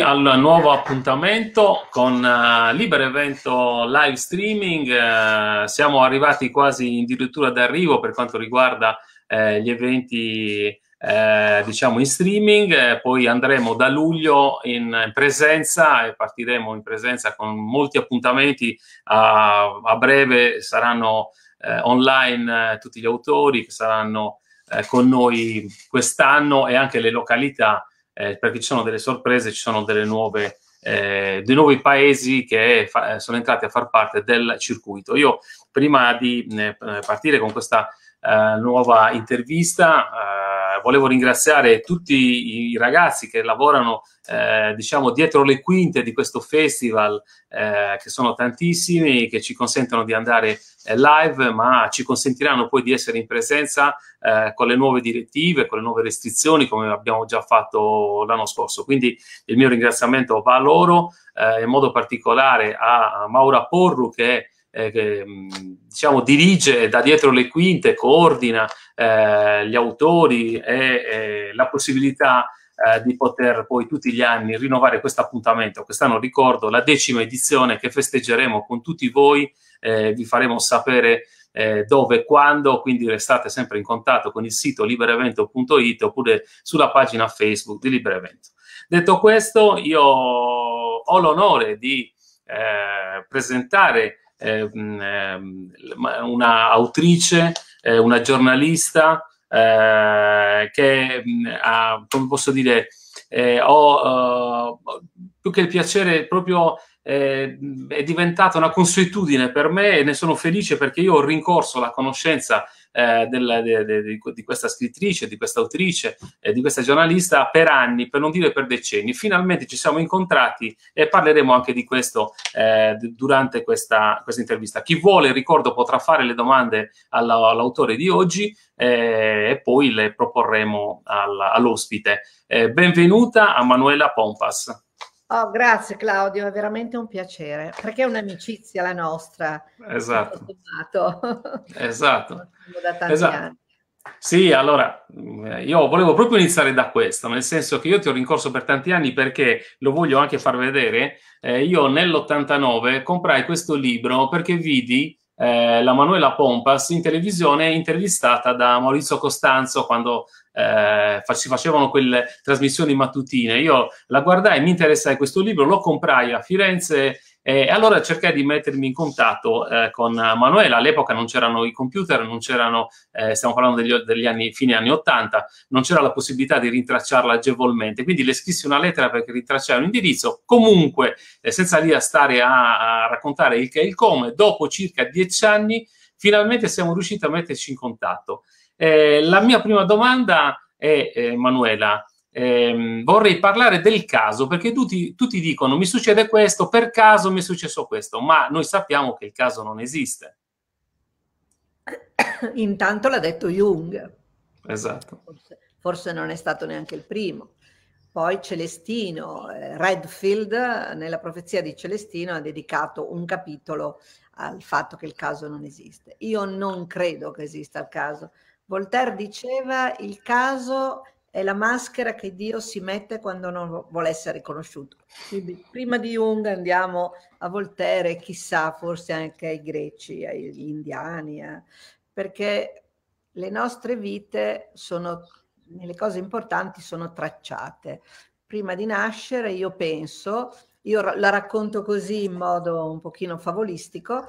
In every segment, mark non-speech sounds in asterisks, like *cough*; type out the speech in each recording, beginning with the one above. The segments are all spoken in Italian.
al nuovo appuntamento con uh, Libero Evento Live Streaming. Uh, siamo arrivati quasi addirittura d'arrivo per quanto riguarda uh, gli eventi diciamo in streaming, poi andremo da luglio in presenza e partiremo in presenza con molti appuntamenti a breve saranno online tutti gli autori che saranno con noi quest'anno e anche le località eh, perché ci sono delle sorprese, ci sono nuove, eh, dei nuovi paesi che eh, fa, eh, sono entrati a far parte del circuito. Io prima di eh, partire con questa nuova intervista volevo ringraziare tutti i ragazzi che lavorano eh, diciamo dietro le quinte di questo festival eh, che sono tantissimi che ci consentono di andare eh, live ma ci consentiranno poi di essere in presenza eh, con le nuove direttive con le nuove restrizioni come abbiamo già fatto l'anno scorso quindi il mio ringraziamento va a loro eh, in modo particolare a Maura Porru che è eh, che diciamo, dirige da dietro le quinte, coordina eh, gli autori e la possibilità eh, di poter poi tutti gli anni rinnovare questo appuntamento. Quest'anno ricordo la decima edizione che festeggeremo con tutti voi, eh, vi faremo sapere eh, dove e quando, quindi restate sempre in contatto con il sito liberevento.it oppure sulla pagina Facebook di Liberevento. Detto questo, io ho l'onore di eh, presentare Ehm, ehm, una autrice, eh, una giornalista eh, che mm, ha, come posso dire, eh, ho più che il piacere proprio eh, è diventata una consuetudine per me e ne sono felice perché io ho rincorso la conoscenza eh, del, de, de, de, di questa scrittrice, di questa autrice, eh, di questa giornalista per anni, per non dire per decenni. Finalmente ci siamo incontrati e parleremo anche di questo eh, durante questa, questa, intervista. Chi vuole, ricordo, potrà fare le domande alla, all'autore di oggi eh, e poi le proporremo al, all'ospite. Eh, benvenuta a Manuela Pompas. Oh, grazie Claudio, è veramente un piacere, perché è un'amicizia la nostra. Esatto. Esatto. esatto. Sì, allora eh, io volevo proprio iniziare da questo, nel senso che io ti ho rincorso per tanti anni perché lo voglio anche far vedere. Eh, io nell'89 comprai questo libro perché vidi eh, la Manuela Pompas in televisione intervistata da Maurizio Costanzo quando eh, si facevano quelle trasmissioni mattutine. Io la guardai, mi interessai questo libro, lo comprai a Firenze e allora cercai di mettermi in contatto eh, con Manuela. All'epoca non c'erano i computer, non c'erano, eh, stiamo parlando degli, degli anni, fine anni 80, non c'era la possibilità di rintracciarla agevolmente. Quindi le scrissi una lettera perché rintracciare un indirizzo. Comunque, eh, senza lì a stare a, a raccontare il che e il come, dopo circa dieci anni, finalmente siamo riusciti a metterci in contatto. Eh, la mia prima domanda è, eh, Manuela, ehm, vorrei parlare del caso, perché tutti, tutti dicono mi succede questo, per caso mi è successo questo, ma noi sappiamo che il caso non esiste. *coughs* Intanto l'ha detto Jung. Esatto. Forse, forse, non è stato neanche il primo. Poi Celestino, eh, Redfield, nella profezia di Celestino ha dedicato un capitolo al fatto che il caso non esiste. Io non credo che esista il caso. Voltaire diceva il caso è la maschera che Dio si mette quando non vuole essere riconosciuto. Quindi prima di Jung andiamo a Voltaire, chissà, forse anche ai greci, agli indiani, eh? perché le nostre vite sono, nelle cose importanti sono tracciate. Prima di nascere io penso, io la racconto così in modo un pochino favolistico,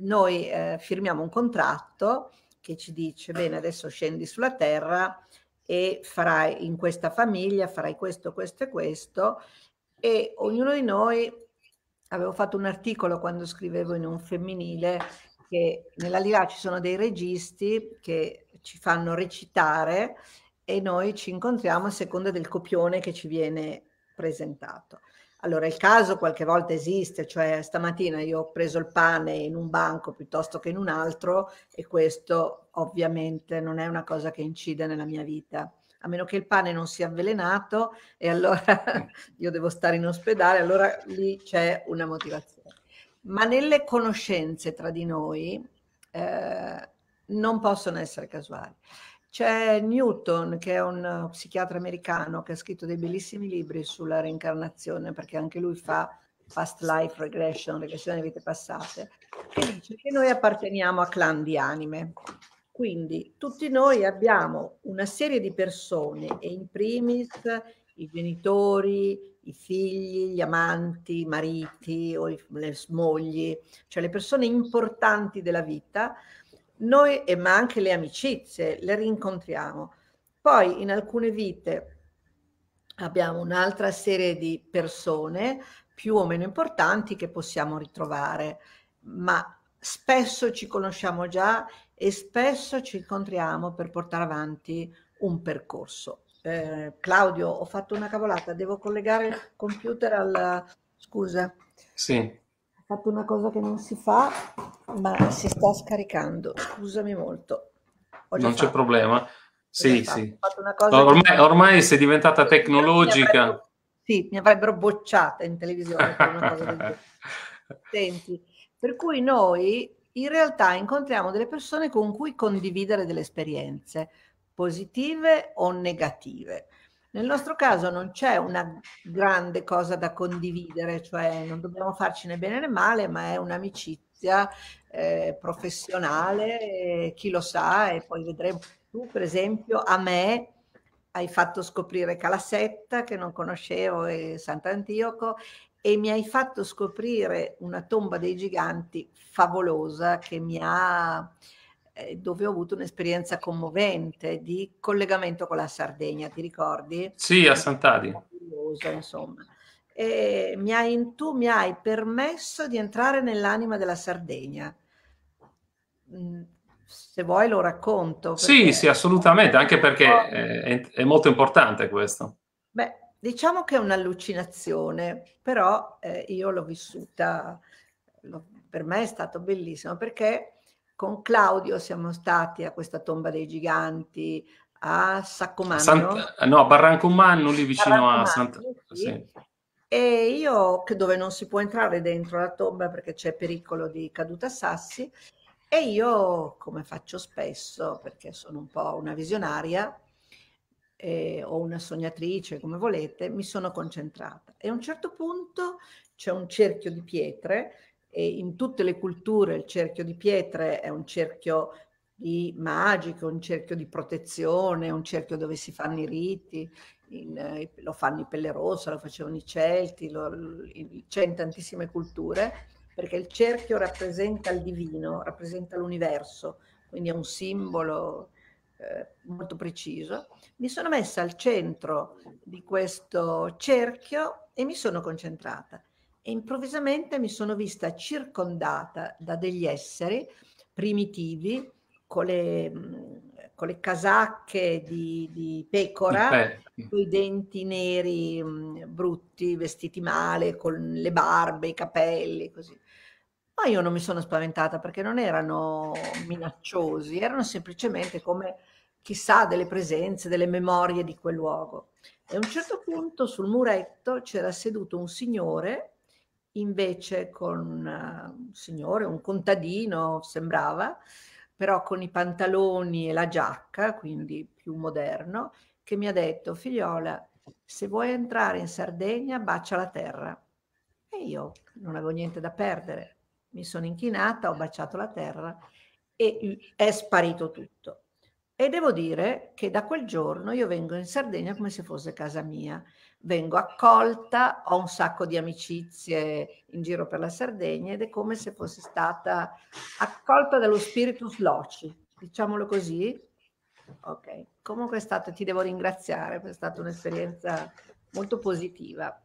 noi eh, firmiamo un contratto che ci dice, bene, adesso scendi sulla terra, e farai in questa famiglia, farai questo, questo e questo e ognuno di noi avevo fatto un articolo quando scrivevo in un femminile che nella Lira ci sono dei registi che ci fanno recitare e noi ci incontriamo a seconda del copione che ci viene presentato. Allora, il caso qualche volta esiste, cioè stamattina io ho preso il pane in un banco piuttosto che in un altro e questo ovviamente non è una cosa che incide nella mia vita a meno che il pane non sia avvelenato e allora *laughs* io devo stare in ospedale, allora lì c'è una motivazione. Ma nelle conoscenze tra di noi eh, non possono essere casuali. C'è Newton, che è un uh, psichiatra americano che ha scritto dei bellissimi libri sulla reincarnazione, perché anche lui fa past life regression, regressione delle vite passate, che dice che noi apparteniamo a clan di anime. Quindi tutti noi abbiamo una serie di persone e in primis i genitori, i figli, gli amanti, i mariti o le mogli, cioè le persone importanti della vita noi ma anche le amicizie le rincontriamo. Poi in alcune vite abbiamo un'altra serie di persone più o meno importanti che possiamo ritrovare, ma spesso ci conosciamo già e spesso ci incontriamo per portare avanti un percorso. Eh, Claudio, ho fatto una cavolata, devo collegare il computer al... scusa. Sì fatto una cosa che non si fa, ma si sta scaricando. Scusami molto. Non fatto. c'è problema. Sì, sì. Ormai, che... ormai, sei diventata *laughs* tecnologica. Mi avrebbero, sì, mi avrebbero bocciata in televisione per una cosa del *laughs* Senti, per cui noi in realtà incontriamo delle persone con cui condividere delle esperienze positive o negative. Nel nostro caso non c'è una grande cosa da condividere, cioè non dobbiamo farci né bene né male, ma è un'amicizia eh, professionale, chi lo sa, e poi vedremo. Tu, per esempio, a me hai fatto scoprire Calassetta, che non conoscevo, e Sant'Antioco, e mi hai fatto scoprire una tomba dei giganti favolosa che mi ha eh, dove ho avuto un'esperienza commovente di collegamento con la Sardegna, ti ricordi? Sì, a Sant'Adi. Insomma. E mi hai, tu mi hai permesso di entrare nell'anima della Sardegna. Mm, se vuoi lo racconto. Sì, sì, assolutamente, anche perché eh, è, è molto importante questo. Beh, diciamo che è un'allucinazione, però eh, io l'ho vissuta, lo, per me è stato bellissimo perché con Claudio siamo stati a questa tomba dei giganti, a Saccomando. Sant- no, a Barrancomanno, lì vicino a Santa... Sì. Sì. E io, dove non si può entrare dentro la tomba perché c'è pericolo di caduta a sassi, e io, come faccio spesso, perché sono un po' una visionaria, eh, o una sognatrice, come volete, mi sono concentrata. E a un certo punto c'è un cerchio di pietre e in tutte le culture il cerchio di pietre è un cerchio di magico, un cerchio di protezione, un cerchio dove si fanno i riti, in, eh, lo fanno i Pelle Rossa, lo facevano i Celti, lo, in, c'è in tantissime culture, perché il cerchio rappresenta il divino, rappresenta l'universo, quindi è un simbolo eh, molto preciso. Mi sono messa al centro di questo cerchio e mi sono concentrata e improvvisamente mi sono vista circondata da degli esseri primitivi con le, mm, con le casacche di, di pecora, con i denti neri mm, brutti, vestiti male, con le barbe, i capelli, così. Ma io non mi sono spaventata perché non erano minacciosi, erano semplicemente come chissà delle presenze, delle memorie di quel luogo. E a un certo punto sul muretto c'era seduto un signore invece con eh, un signore, un contadino, sembrava, però con i pantaloni e la giacca, quindi più moderno, che mi ha detto, figliola, se vuoi entrare in Sardegna, bacia la terra. E io non avevo niente da perdere, mi sono inchinata, ho baciato la terra e è sparito tutto. E devo dire che da quel giorno io vengo in Sardegna come se fosse casa mia, vengo accolta, ho un sacco di amicizie in giro per la Sardegna ed è come se fossi stata accolta dallo spiritus loci, diciamolo così. Ok, comunque è stato, ti devo ringraziare, è stata un'esperienza molto positiva.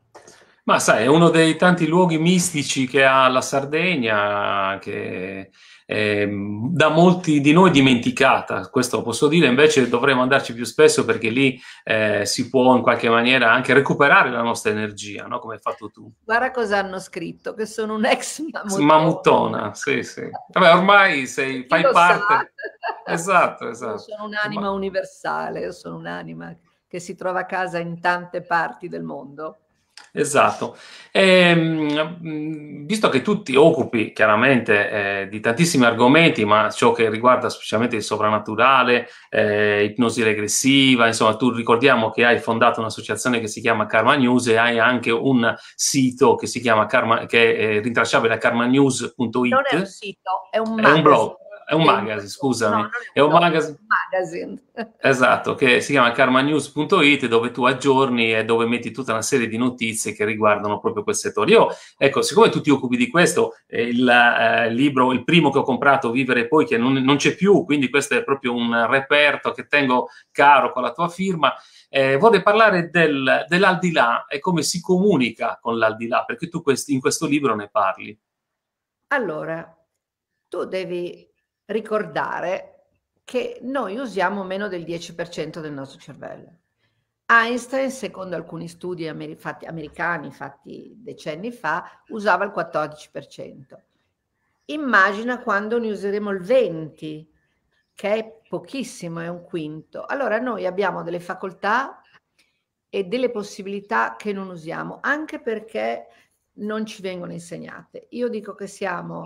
Ma sai, è uno dei tanti luoghi mistici che ha la Sardegna, che Ehm, da molti di noi dimenticata, questo lo posso dire, invece dovremmo andarci più spesso perché lì eh, si può in qualche maniera anche recuperare la nostra energia, no? come hai fatto tu. Guarda cosa hanno scritto, che sono un ex mammutona. Mammutona, sì, sì. Vabbè, ormai sei, fai parte... Sa. *laughs* Esatto, esatto. Io esatto. sono un'anima Ma... universale, io sono un'anima che si trova a casa in tante parti del mondo. Esatto. E, ehm, visto che tu ti occupi chiaramente eh, di tantissimi argomenti, ma ciò che riguarda specialmente il sovrannaturale, eh, ipnosi regressiva, insomma, tu ricordiamo che hai fondato un'associazione che si chiama Karma News e hai anche un sito che si chiama Karma, che è eh, rintracciabile a karmanews.it. Non è un sito, è un, è un blog è un magazine, scusami. No, è, un, è un, magazine. un, magazine. *laughs* Esatto, che si chiama karmanews.it dove tu aggiorni e dove metti tutta una serie di notizie che riguardano proprio quel settore. Io, ecco, siccome tu ti occupi di questo, eh, il eh, libro, il primo che ho comprato, Vivere e poi, che non, non c'è più, quindi questo è proprio un reperto che tengo caro con la tua firma. Eh, vorrei parlare del, dell'aldilà e come si comunica con l'aldilà, perché tu quest, in questo libro ne parli. Allora, tu devi ricordare che noi usiamo meno del 10% del nostro cervello. Einstein, secondo alcuni studi amer- fatti, americani fatti decenni fa, usava il 14%. Immagina quando ne useremo il 20%, che è pochissimo, è un quinto. Allora noi abbiamo delle facoltà e delle possibilità che non usiamo, anche perché non ci vengono insegnate. Io dico che siamo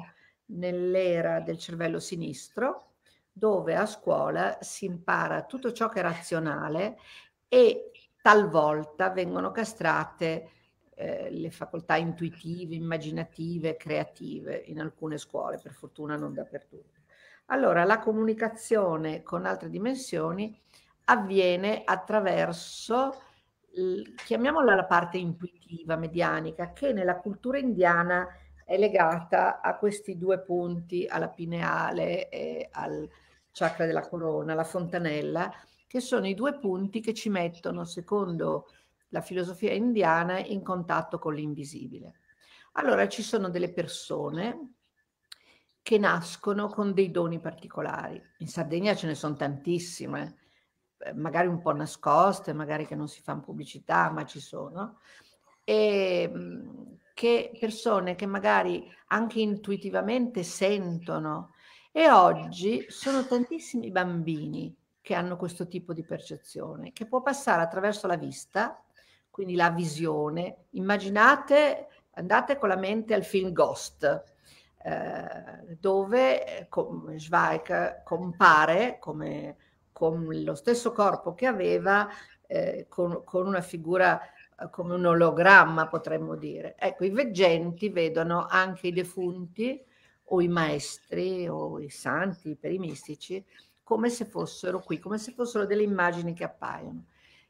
nell'era del cervello sinistro, dove a scuola si impara tutto ciò che è razionale e talvolta vengono castrate eh, le facoltà intuitive, immaginative, creative in alcune scuole, per fortuna non dappertutto. Allora, la comunicazione con altre dimensioni avviene attraverso, chiamiamola la parte intuitiva, medianica, che nella cultura indiana è legata a questi due punti, alla pineale e al chakra della corona, la fontanella, che sono i due punti che ci mettono, secondo la filosofia indiana, in contatto con l'invisibile. Allora ci sono delle persone che nascono con dei doni particolari. In Sardegna ce ne sono tantissime, eh, magari un po' nascoste, magari che non si fanno pubblicità, ma ci sono. E mm, che persone che magari anche intuitivamente sentono. E oggi sono tantissimi bambini che hanno questo tipo di percezione, che può passare attraverso la vista, quindi la visione. Immaginate, andate con la mente al film Ghost, eh, dove eh, com- Schweik compare come, con lo stesso corpo che aveva, eh, con, con, una figura eh, come un ologramma, potremmo dire. Ecco, i veggenti vedono anche i defunti o i maestri o i santi, per i mistici, come se fossero qui, come se fossero delle immagini che appaiono.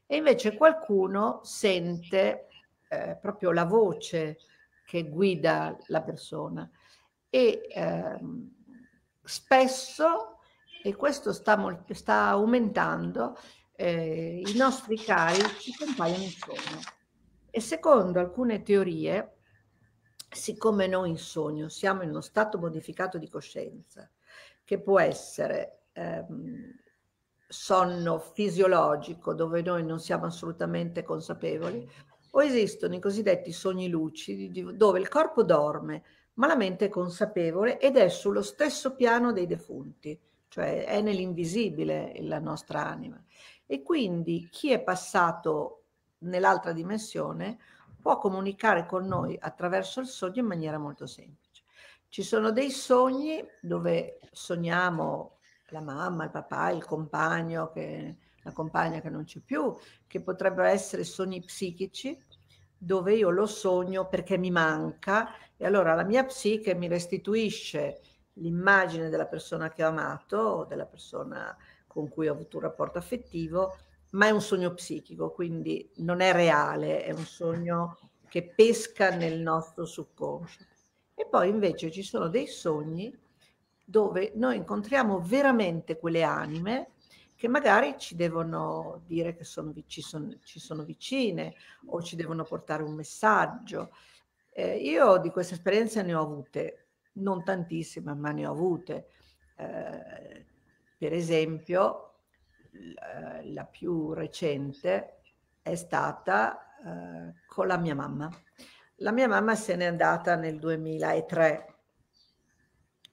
E invece qualcuno sente eh, proprio la voce che guida la persona e eh, spesso, e questo sta, molto, sta aumentando, eh, i nostri cari ci compaiono in sogno. E secondo alcune teorie, siccome noi in sogno siamo in uno stato modificato di coscienza, che può essere ehm, sonno fisiologico dove noi non siamo assolutamente consapevoli, o esistono i cosiddetti sogni lucidi dove il corpo dorme ma la mente è consapevole ed è sullo stesso piano dei defunti, cioè è nell'invisibile la nostra anima. E quindi chi è passato nell'altra dimensione può comunicare con noi attraverso il sogno in maniera molto semplice. Ci sono dei sogni dove sogniamo la mamma, il papà, il compagno, che, la compagna che non c'è più, che potrebbero essere sogni psichici dove io lo sogno perché mi manca e allora la mia psiche mi restituisce l'immagine della persona che ho amato, o della persona con cui ho avuto un rapporto affettivo ma è un sogno psichico, quindi non è reale, è un sogno che pesca nel nostro subconscio. E poi invece ci sono dei sogni dove noi incontriamo veramente quelle anime che magari ci devono dire che sono, ci, sono, ci, sono, vicine o ci devono portare un messaggio. Eh, io di queste esperienze ne ho avute, non tantissime, ma ne ho avute. Eh, per esempio, eh, la più recente è stata eh, con la mia mamma. La mia mamma se n'è andata nel 2003,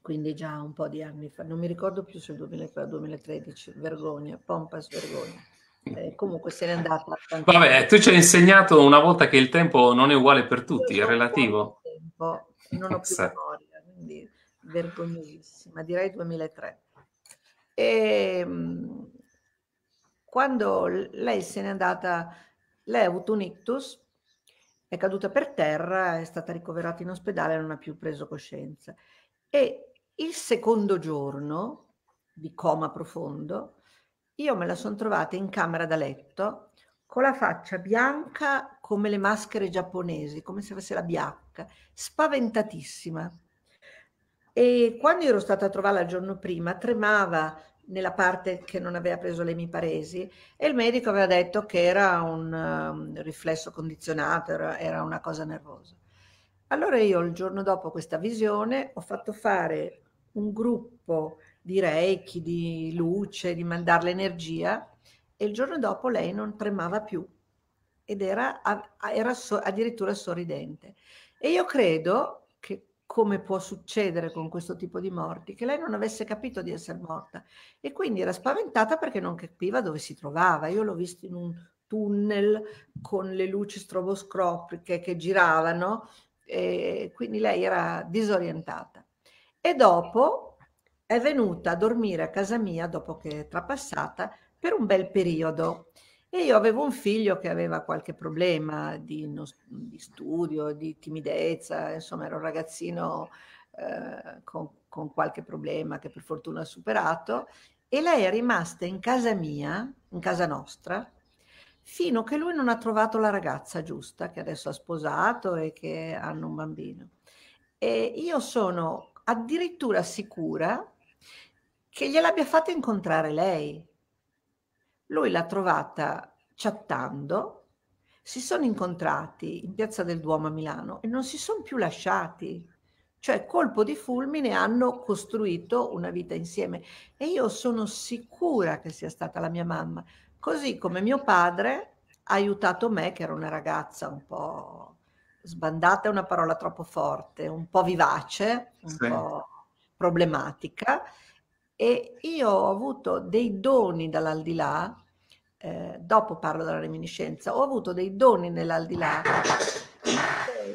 quindi già un po' di anni fa, non mi ricordo più se il 2003 o 2013, vergogna, pompa svergogna. Eh, comunque se n'è andata. Vabbè, tu ci hai insegnato una volta che il tempo non è uguale per tutti, è relativo. Tempo, non ho più esatto. memoria, quindi vergognosissima, direi 2003. E, ehm, quando lei se n'è andata, lei ha avuto un ictus, è caduta per terra, è stata ricoverata in ospedale, non ha più preso coscienza. E il secondo giorno di coma profondo, io me la sono trovata in camera da letto con la faccia bianca come le maschere giapponesi, come se avesse la biacca, spaventatissima. E quando ero stata a trovarla il giorno prima, tremava nella parte che non aveva preso le miparesi e il medico aveva detto che era un, um, riflesso condizionato, era, era, una cosa nervosa. Allora io il giorno dopo questa visione ho fatto fare un gruppo di reiki, di luce, di mandarle energia e il giorno dopo lei non tremava più ed era, era so, addirittura sorridente. E io credo come può succedere con questo tipo di morti, che lei non avesse capito di essere morta e quindi era spaventata perché non capiva dove si trovava. Io l'ho visto in un tunnel con le luci stroboscopiche che giravano, e quindi lei era disorientata. E dopo è venuta a dormire a casa mia, dopo che è trapassata, per un bel periodo. E io avevo un figlio che aveva qualche problema di, di studio, di timidezza, insomma era un ragazzino eh, con, con qualche problema che per fortuna ha superato e lei è rimasta in casa mia, in casa nostra, fino a che lui non ha trovato la ragazza giusta, che adesso ha sposato e che hanno un bambino. E io sono addirittura sicura che gliel'abbia fatta incontrare lei, lui l'ha trovata chattando, si sono incontrati in Piazza del Duomo a Milano e non si sono più lasciati. Cioè, colpo di fulmine, hanno costruito una vita insieme. E io sono sicura che sia stata la mia mamma, così come mio padre ha aiutato me, che era una ragazza un po' sbandata, è una parola troppo forte, un po' vivace, un sì. po' problematica e io ho avuto dei doni dall'aldilà, eh, dopo parlo della reminiscenza, ho avuto dei doni nell'aldilà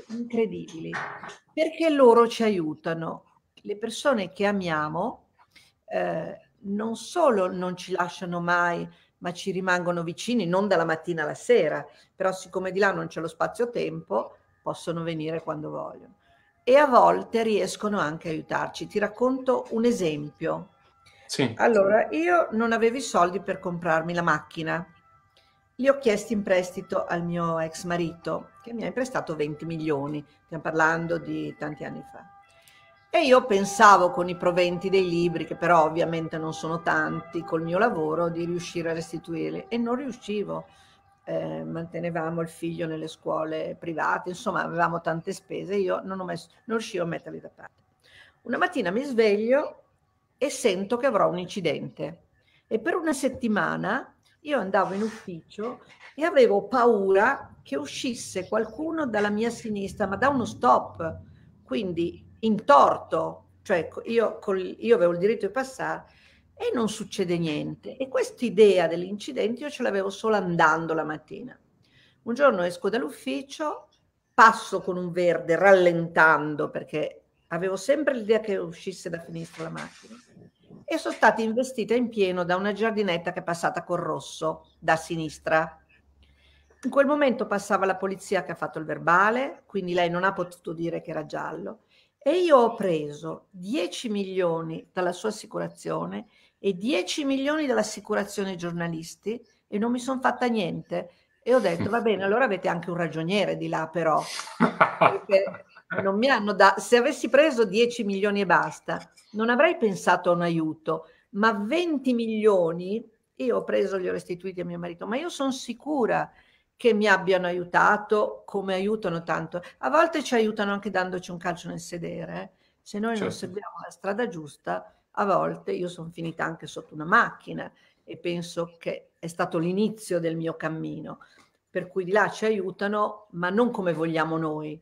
incredibili, perché loro ci aiutano. Le persone che amiamo eh, non solo non ci lasciano mai, ma ci rimangono vicini, non dalla mattina alla sera, però siccome di là non c'è lo spazio-tempo, possono venire quando vogliono. E a volte riescono anche a aiutarci. Ti racconto un esempio sì. Allora, io non avevo i soldi per comprarmi la macchina. Li ho chiesti in prestito al mio ex marito, che mi ha prestato 20 milioni, stiamo parlando di tanti anni fa. E io pensavo con i proventi dei libri, che però ovviamente non sono tanti, col mio lavoro, di riuscire a restituirli. E non riuscivo. Eh, mantenevamo il figlio nelle scuole private, insomma avevamo tante spese, io non, messo, non riuscivo a metterli da parte. Una mattina mi sveglio e sento che avrò un incidente. E per una settimana io andavo in ufficio e avevo paura che uscisse qualcuno dalla mia sinistra, ma da uno stop, quindi in torto, cioè io, col, io avevo il diritto di passare e non succede niente. E quest'idea dell'incidente io ce l'avevo solo andando la mattina. Un giorno esco dall'ufficio, passo con un verde rallentando perché avevo sempre l'idea che uscisse da finestra la macchina e sono stata investita in pieno da una giardinetta che è passata col rosso da sinistra. In quel momento passava la polizia che ha fatto il verbale, quindi lei non ha potuto dire che era giallo e io ho preso 10 milioni dalla sua assicurazione e 10 milioni dall'assicurazione giornalisti e non mi sono fatta niente. E ho detto, va bene, allora avete anche un ragioniere di là però, *laughs* perché non mi hanno dato, se avessi preso 10 milioni e basta, non avrei pensato a un aiuto, ma 20 milioni io ho preso, li ho restituiti a mio marito, ma io sono sicura che mi abbiano aiutato come aiutano tanto. A volte ci aiutano anche dandoci un calcio nel sedere, eh? se noi certo. non seguiamo la strada giusta, a volte io sono finita anche sotto una macchina e penso che è stato l'inizio del mio cammino. Per cui di là ci aiutano, ma non come vogliamo noi,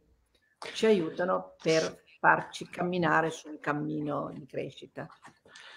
ci aiutano per farci camminare sul cammino di crescita.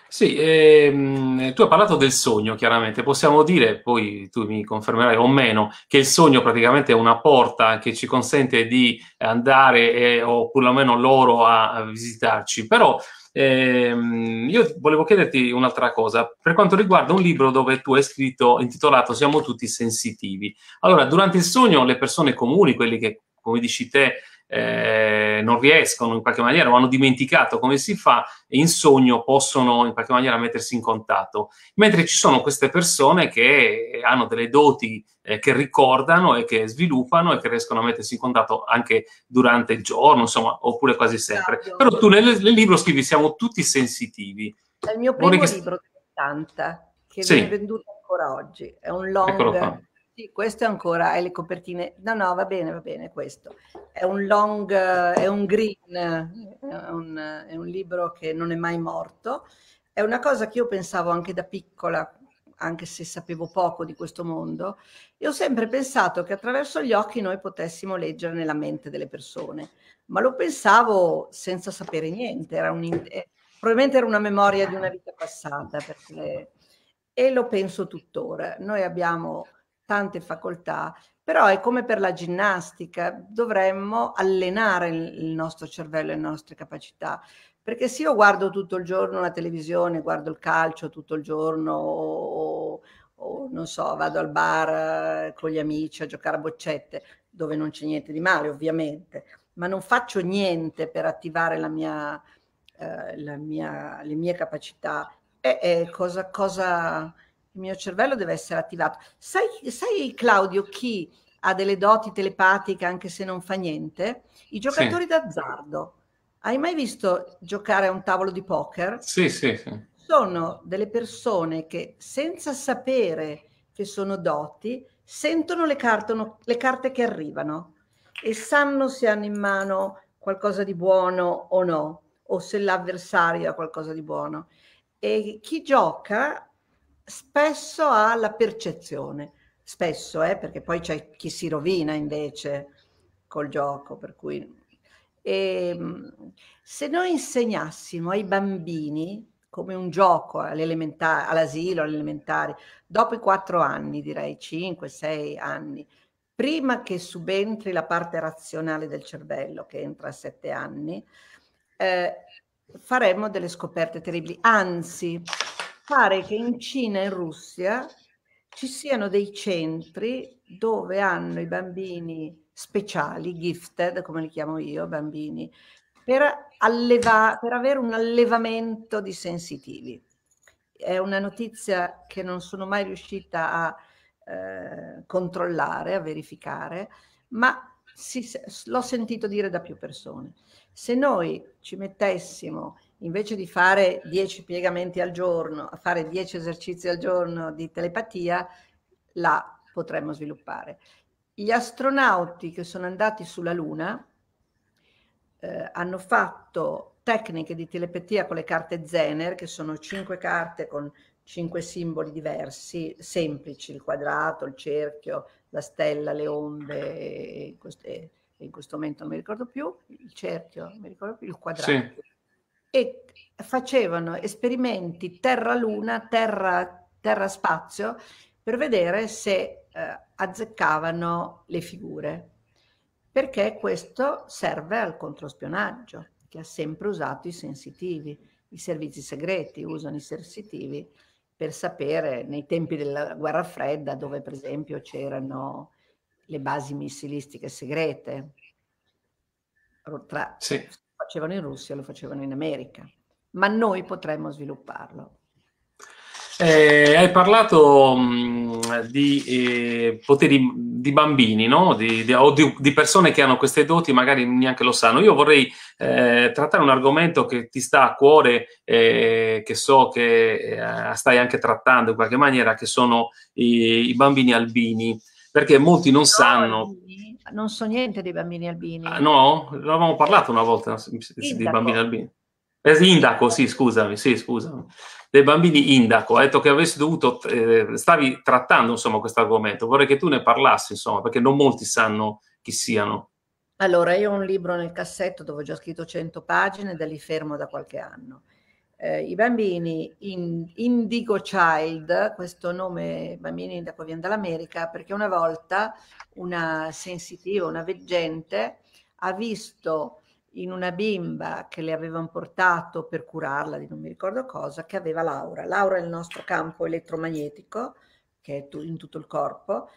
Sì, ehm, tu hai parlato del sogno, chiaramente. Possiamo dire, poi tu mi confermerai o meno, che il sogno praticamente è una porta che ci consente di andare eh, o perlomeno loro a, a visitarci. Però ehm, io volevo chiederti un'altra cosa, per quanto riguarda un libro dove tu hai scritto, intitolato Siamo tutti sensitivi. Allora, durante il sogno le persone comuni, quelli che, come dici te, eh, non riescono in qualche maniera o hanno dimenticato come si fa e in sogno possono in qualche maniera mettersi in contatto. Mentre ci sono queste persone che hanno delle doti eh, che ricordano e che sviluppano e che riescono a mettersi in contatto anche durante il giorno, insomma, oppure quasi sempre. Esatto. Però tu nel, nel, libro scrivi siamo tutti sensitivi. È il mio primo libro che... libro 80 che sì. viene venduto ancora oggi, è un long sì, questo è ancora, hai le copertine. No, no, va bene, va bene, questo. È un long, eh, è un green, eh, è un, eh, è un libro che non è mai morto. È una cosa che io pensavo anche da piccola, anche se sapevo poco di questo mondo, e ho sempre pensato che attraverso gli occhi noi potessimo leggere nella mente delle persone, ma lo pensavo senza sapere niente, era eh, probabilmente era una memoria di una vita passata, perché, e lo penso tuttora. Noi abbiamo tante facoltà, però è come per la ginnastica, dovremmo allenare il nostro cervello e le nostre capacità. Perché se io guardo tutto il giorno la televisione, guardo il calcio tutto il giorno, o, o non so, vado al bar eh, con gli amici a giocare a boccette, dove non c'è niente di male ovviamente, ma non faccio niente per attivare la mia, eh, la mia, le mie capacità, e, e cosa, cosa il mio cervello deve essere attivato. Sai, sai Claudio chi ha delle doti telepatiche anche se non fa niente? I giocatori sì. d'azzardo. Hai mai visto giocare a un tavolo di poker? Sì, sì, sì. Sono delle persone che senza sapere che sono doti, sentono le carte, le carte che arrivano e sanno se hanno in mano qualcosa di buono o no, o se l'avversario ha qualcosa di buono. E chi gioca spesso ha la percezione, spesso, eh, perché poi c'è chi si rovina invece col gioco, per cui... E, ehm, se noi insegnassimo ai bambini come un gioco all'asilo, all'elementare, dopo i quattro anni, direi cinque, sei anni, prima che subentri la parte razionale del cervello che entra a sette anni, eh, faremmo delle scoperte terribili. Anzi, pare che in Cina e in Russia ci siano dei centri dove hanno i bambini speciali, gifted, come li chiamo io, bambini, per, alleva- per avere un allevamento di sensitivi. È una notizia che non sono mai riuscita a eh, controllare, a verificare, ma si, l'ho sentito dire da più persone. Se noi ci mettessimo invece di fare 10 piegamenti al giorno, fare 10 esercizi al giorno di telepatia, la potremmo sviluppare. Gli astronauti che sono andati sulla Luna eh, hanno fatto tecniche di telepatia con le carte Zener, che sono 5 carte con 5 simboli diversi, semplici, il quadrato, il cerchio, la stella, le onde, e in questo, e in questo momento non mi ricordo più, il cerchio, non mi ricordo più, il quadrato. Sì e facevano esperimenti terra-luna, terra, terra-spazio per vedere se eh, azzeccavano le figure, perché questo serve al controspionaggio che ha sempre usato i sensitivi, i servizi segreti usano i sensitivi per sapere nei tempi della guerra fredda dove per esempio c'erano le basi missilistiche segrete tra sì facevano in Russia, lo facevano in America, ma noi potremmo svilupparlo. Eh, hai parlato mh, mm, di eh, poteri di bambini no? di, di, o di, di, persone che hanno queste doti, magari neanche lo sanno. Io vorrei eh, trattare un argomento che ti sta a cuore, eh, che so che eh, stai anche trattando in qualche maniera, che sono i, i bambini albini, perché molti non sanno. Albini non so niente dei bambini albini. Ah, no, l'avevamo parlato una volta Indaco. dei bambini albini. Eh, indaco, sì, scusami, sì, scusami. Dei bambini indaco, ha detto che avessi dovuto, eh, stavi trattando insomma questo argomento, vorrei che tu ne parlassi insomma, perché non molti sanno chi siano. Allora, io ho un libro nel cassetto dove ho già scritto 100 pagine, da lì fermo da qualche anno eh, i bambini in Indigo Child, questo nome bambini da cui viene dall'America, perché una volta una sensitiva, una veggente, ha visto in una bimba che le avevano portato per curarla di non mi ricordo cosa, che aveva Laura. Laura è il nostro campo elettromagnetico, che è in tutto il corpo,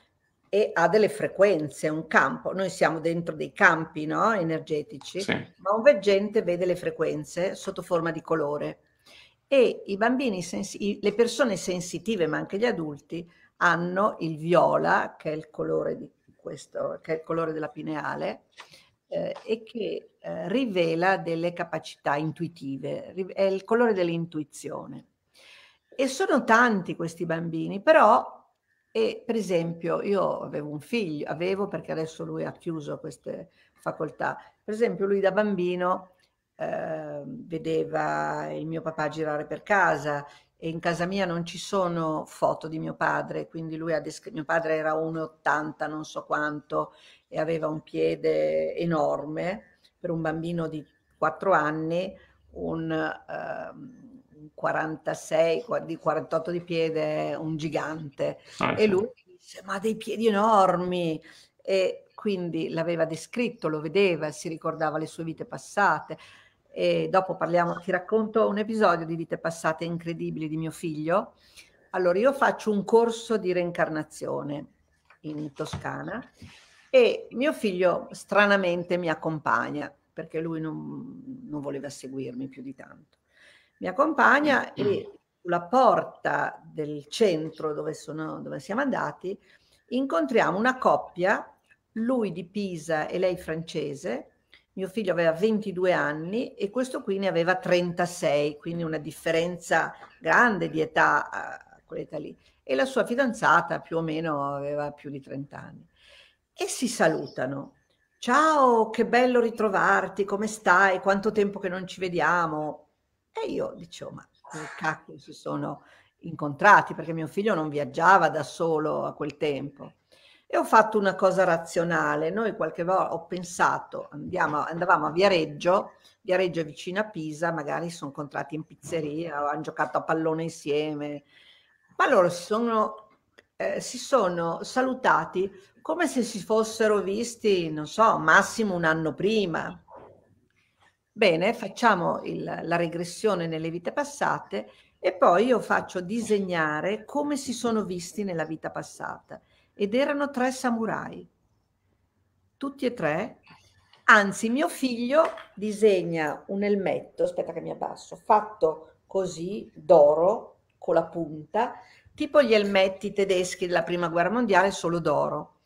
e ha delle frequenze, un campo. Noi siamo dentro dei campi no? energetici, sì. ma un veggente vede le frequenze sotto forma di colore e i bambini sensi- le persone sensitive, ma anche gli adulti, hanno il viola, che è il colore, di questo, che è il colore della pineale, eh, e che eh, rivela delle capacità intuitive, è il colore dell'intuizione. E sono tanti questi bambini, però, e, per esempio, io avevo un figlio, avevo perché adesso lui ha chiuso queste facoltà, per esempio lui da bambino eh, vedeva il mio papà girare per casa e in casa mia non ci sono foto di mio padre, quindi lui ha descritto, mio padre era 1,80 non so quanto e aveva un piede enorme per un bambino di 4 anni, un eh, 46, 48 di piede, un gigante. Ah, e lui disse, ma dei piedi enormi! E quindi l'aveva descritto, lo vedeva, si ricordava le sue vite passate e dopo parliamo, ti racconto un episodio di vite passate incredibili di mio figlio. Allora, io faccio un corso di reincarnazione in Toscana e mio figlio stranamente mi accompagna perché lui non, non voleva seguirmi più di tanto. Mi accompagna e sulla porta del centro dove, sono, dove siamo andati incontriamo una coppia, lui di Pisa e lei francese, mio figlio aveva 22 anni e questo qui ne aveva 36, quindi una differenza grande di età a quell'età lì. E la sua fidanzata più o meno aveva più di 30 anni. E si salutano. Ciao, che bello ritrovarti, come stai? Quanto tempo che non ci vediamo? E io dicevo, ma che cacchio si sono incontrati perché mio figlio non viaggiava da solo a quel tempo. E ho fatto una cosa razionale. Noi qualche volta ho pensato, andiamo, andavamo a Viareggio, Viareggio è vicino a Pisa, magari sono incontrati in pizzeria, hanno giocato a pallone insieme, ma loro si sono, eh, si sono salutati come se si fossero visti, non so, massimo un anno prima. Bene, facciamo il, la regressione nelle vite passate e poi io faccio disegnare come si sono visti nella vita passata ed erano tre samurai. Tutti e tre. Anzi, mio figlio disegna un elmetto, aspetta che mi abbasso, fatto così, d'oro, con la punta, tipo gli elmetti tedeschi della Prima Guerra Mondiale, solo d'oro.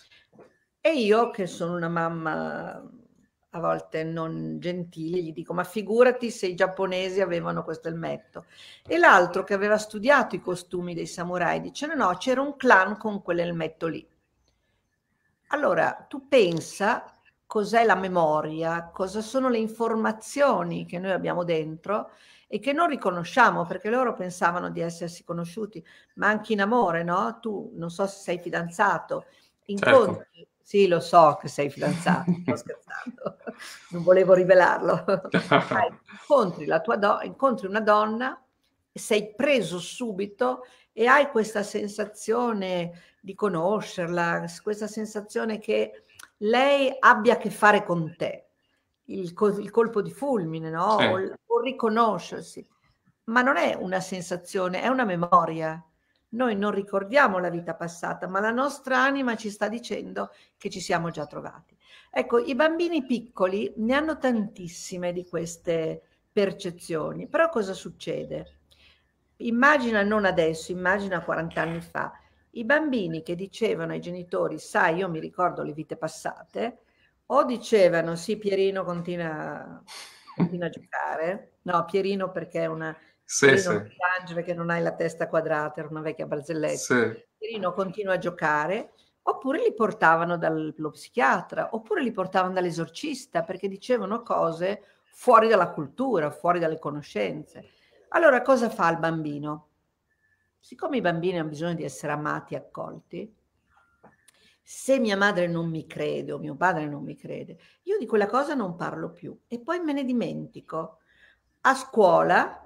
E io, che sono una mamma a volte non gentili, gli dico ma figurati se i giapponesi avevano questo elmetto. E l'altro che aveva studiato i costumi dei samurai dice no, no, c'era un clan con quell'elmetto lì. Allora, tu pensa cos'è la memoria, cosa sono le informazioni che noi abbiamo dentro e che non riconosciamo perché loro pensavano di essersi conosciuti, ma anche in amore, no? Tu non so se sei fidanzato, certo. incontri certo sì, lo so che sei fidanzato, sto scherzando, *laughs* non volevo rivelarlo. Dai, *laughs* incontri, do- incontri, una donna, sei preso subito e hai questa sensazione di conoscerla, questa sensazione che lei abbia a che fare con te, il, co- il colpo di fulmine, no? Sì. O, o riconoscersi. Ma non è una sensazione, è una memoria noi non ricordiamo la vita passata, ma la nostra anima ci sta dicendo che ci siamo già trovati. Ecco, i bambini piccoli ne hanno tantissime di queste percezioni, però cosa succede? Immagina non adesso, immagina 40 anni fa, i bambini che dicevano ai genitori, sai, io mi ricordo le vite passate, o dicevano, sì, Pierino continua, continua a giocare, no, Pierino perché è una sì, sì. non piange perché non hai la testa quadrata, era una vecchia barzelletta. Sì. Pierino continua a giocare, oppure li portavano dallo psichiatra, oppure li portavano dall'esorcista perché dicevano cose fuori dalla cultura, fuori dalle conoscenze. Allora cosa fa il bambino? Siccome i bambini hanno bisogno di essere amati e accolti, se mia madre non mi crede o mio padre non mi crede, io di quella cosa non parlo più e poi me ne dimentico. A scuola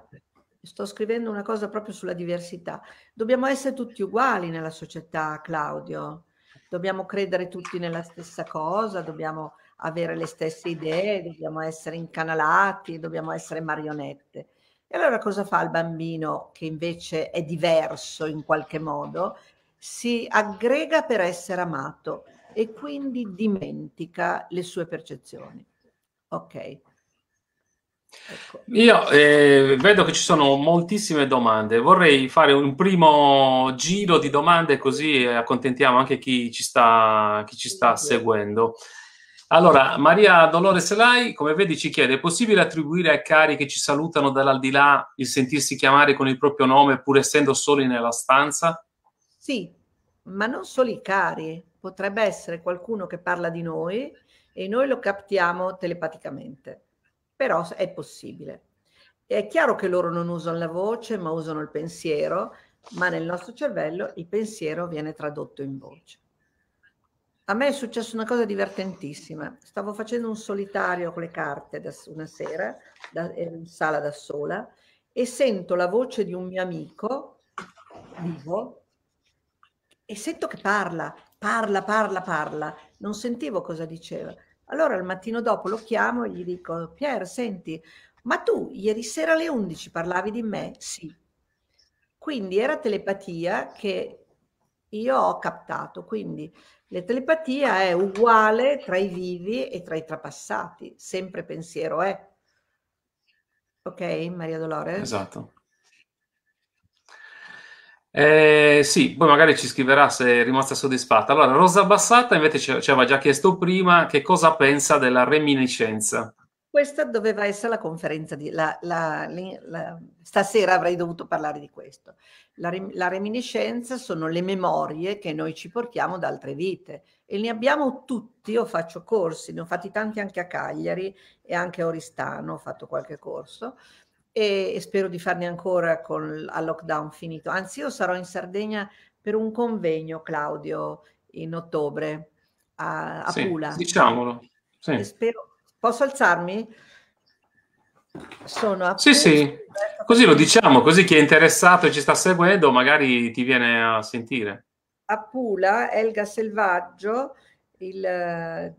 sto scrivendo una cosa proprio sulla diversità. Dobbiamo essere tutti uguali nella società, Claudio. Dobbiamo credere tutti nella stessa cosa, dobbiamo avere le stesse idee, dobbiamo essere incanalati, dobbiamo essere marionette. E allora cosa fa il bambino che invece è diverso in qualche modo? Si aggrega per essere amato e quindi dimentica le sue percezioni. Ok. Ecco. Io eh, vedo che ci sono moltissime domande, vorrei fare un primo giro di domande così accontentiamo anche chi ci sta, chi ci sta seguendo. Allora, Maria Dolores Lai, come vedi, ci chiede: è possibile attribuire ai cari che ci salutano dall'aldilà il sentirsi chiamare con il proprio nome pur essendo soli nella stanza? Sì, ma non solo i cari, potrebbe essere qualcuno che parla di noi e noi lo captiamo telepaticamente però è possibile. È chiaro che loro non usano la voce, ma usano il pensiero, ma nel nostro cervello il pensiero viene tradotto in voce. A me è successa una cosa divertentissima. Stavo facendo un solitario con le carte da, una sera, da, eh, in sala da sola, e sento la voce di un mio amico vivo e sento che parla, parla, parla, parla. Non sentivo cosa diceva. Allora il mattino dopo lo chiamo e gli dico, Pier, senti, ma tu ieri sera alle 11 parlavi di me? Sì. Quindi era telepatia che io ho captato. Quindi la telepatia è uguale tra i vivi e tra i trapassati, sempre pensiero è. Eh. Ok, Maria Dolores? Esatto. Eh, sì, poi magari ci scriverà se è rimasta soddisfatta. Allora, Rosa Bassata invece ci, aveva già chiesto prima che cosa pensa della reminiscenza. Questa doveva essere la conferenza di la, la, la, stasera avrei dovuto parlare di questo. La, reminiscenza sono le memorie che noi ci portiamo da altre vite e ne abbiamo tutti. Io faccio corsi, ne ho fatti tanti anche a Cagliari e anche a Oristano ho fatto qualche corso e, e spero di farne ancora con, il lockdown finito. Anzi, io sarò in Sardegna per un convegno, Claudio, in ottobre a, a sì, Pula. Diciamolo. Sì. Spero... Posso alzarmi? Sono a sì, sì. Ecco. Così lo diciamo, così chi è interessato e ci sta seguendo magari ti viene a sentire. A Pula, Elga Selvaggio, il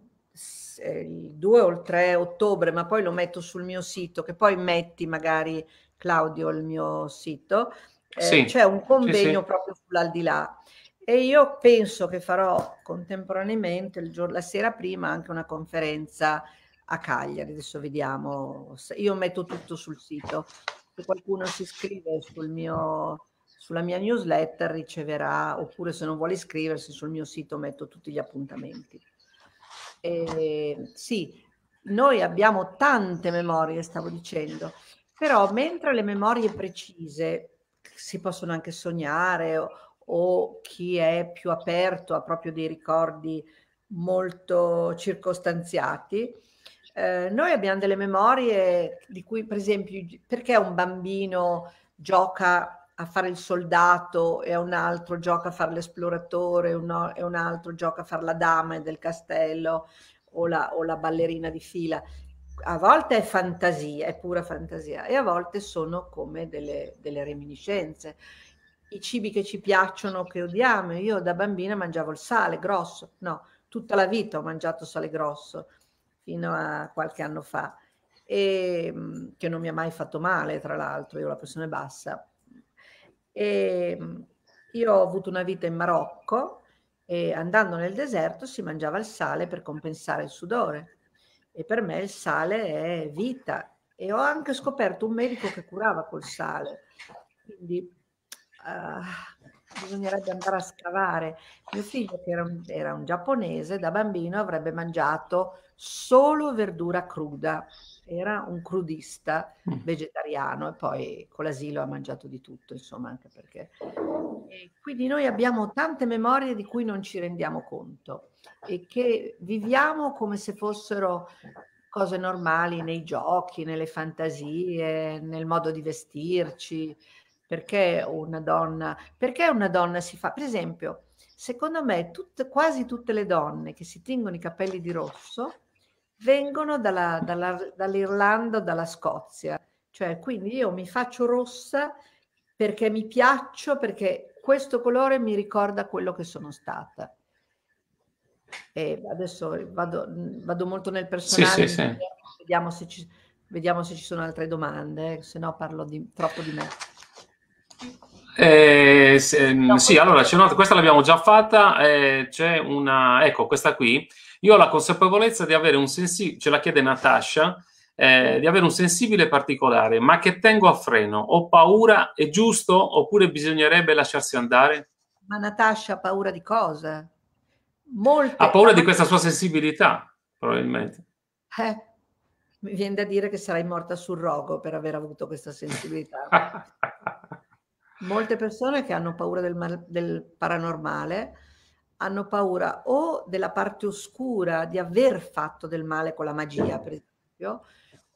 eh, il 2 o il 3 ottobre, ma poi lo metto sul mio sito, che poi metti magari Claudio il mio sito, eh, sì, c'è un convegno sì, sì. proprio sull'aldilà. E io penso che farò contemporaneamente, il giorno, la sera prima, anche una conferenza a Cagliari. Adesso vediamo, io metto tutto sul sito. Se qualcuno si iscrive sul mio sulla mia newsletter riceverà, oppure se non vuole iscriversi sul mio sito metto tutti gli appuntamenti eh, sì, noi abbiamo tante memorie, stavo dicendo, però mentre le memorie precise si possono anche sognare o, o chi è più aperto ha proprio dei ricordi molto circostanziati, eh, noi abbiamo delle memorie di cui, per esempio, perché un bambino gioca a fare il soldato e un altro gioca a fare l'esploratore uno, e un altro gioca a fare la dama del castello o la, o la ballerina di fila. A volte è fantasia, è pura fantasia e a volte sono come delle, delle reminiscenze. I cibi che ci piacciono, che odiamo, io da bambina mangiavo il sale grosso, no, tutta la vita ho mangiato sale grosso fino a qualche anno fa, e, ehm, che non mi ha mai fatto male, tra l'altro, io ho la pressione bassa, e ehm, io ho avuto una vita in Marocco e andando nel deserto si mangiava il sale per compensare il sudore e per me il sale è vita e ho anche scoperto un medico che curava col sale. Quindi uh, bisognerebbe andare a scavare. Mio figlio, che era un, era un giapponese, da bambino avrebbe mangiato solo verdura cruda era un crudista mm. vegetariano e poi con l'asilo ha mangiato di tutto, insomma, anche perché. E quindi noi abbiamo tante memorie di cui non ci rendiamo conto e che viviamo come se fossero cose normali nei giochi, nelle fantasie, nel modo di vestirci, perché una donna, perché una donna si fa, per esempio, secondo me tutte, quasi tutte le donne che si tingono i capelli di rosso vengono dalla, dalla, dall'Irlanda, dalla Scozia. Cioè, quindi io mi faccio rossa perché mi piaccio, perché questo colore mi ricorda quello che sono stata. E adesso vado, vado molto nel personale, sì, sì, vediamo, sì. Vediamo, se ci, vediamo, se ci, sono altre domande, se no parlo di, troppo di me. Eh, se, mm, no, sì, allora c'è un'altra, questa l'abbiamo già fatta, eh, c'è una, ecco questa qui, io ho la consapevolezza di avere un sensibile, ce la chiede Natasha, eh, di avere un sensibile particolare, ma che tengo a freno. Ho paura, è giusto oppure bisognerebbe lasciarsi andare? Ma Natasha ha paura di cosa? Molte... Ha paura di questa sua sensibilità, probabilmente. Eh, mi viene da dire che sarai morta sul rogo per aver avuto questa sensibilità. *laughs* Molte persone che hanno paura del, del paranormale hanno paura o della parte oscura di aver fatto del male con la magia, per esempio,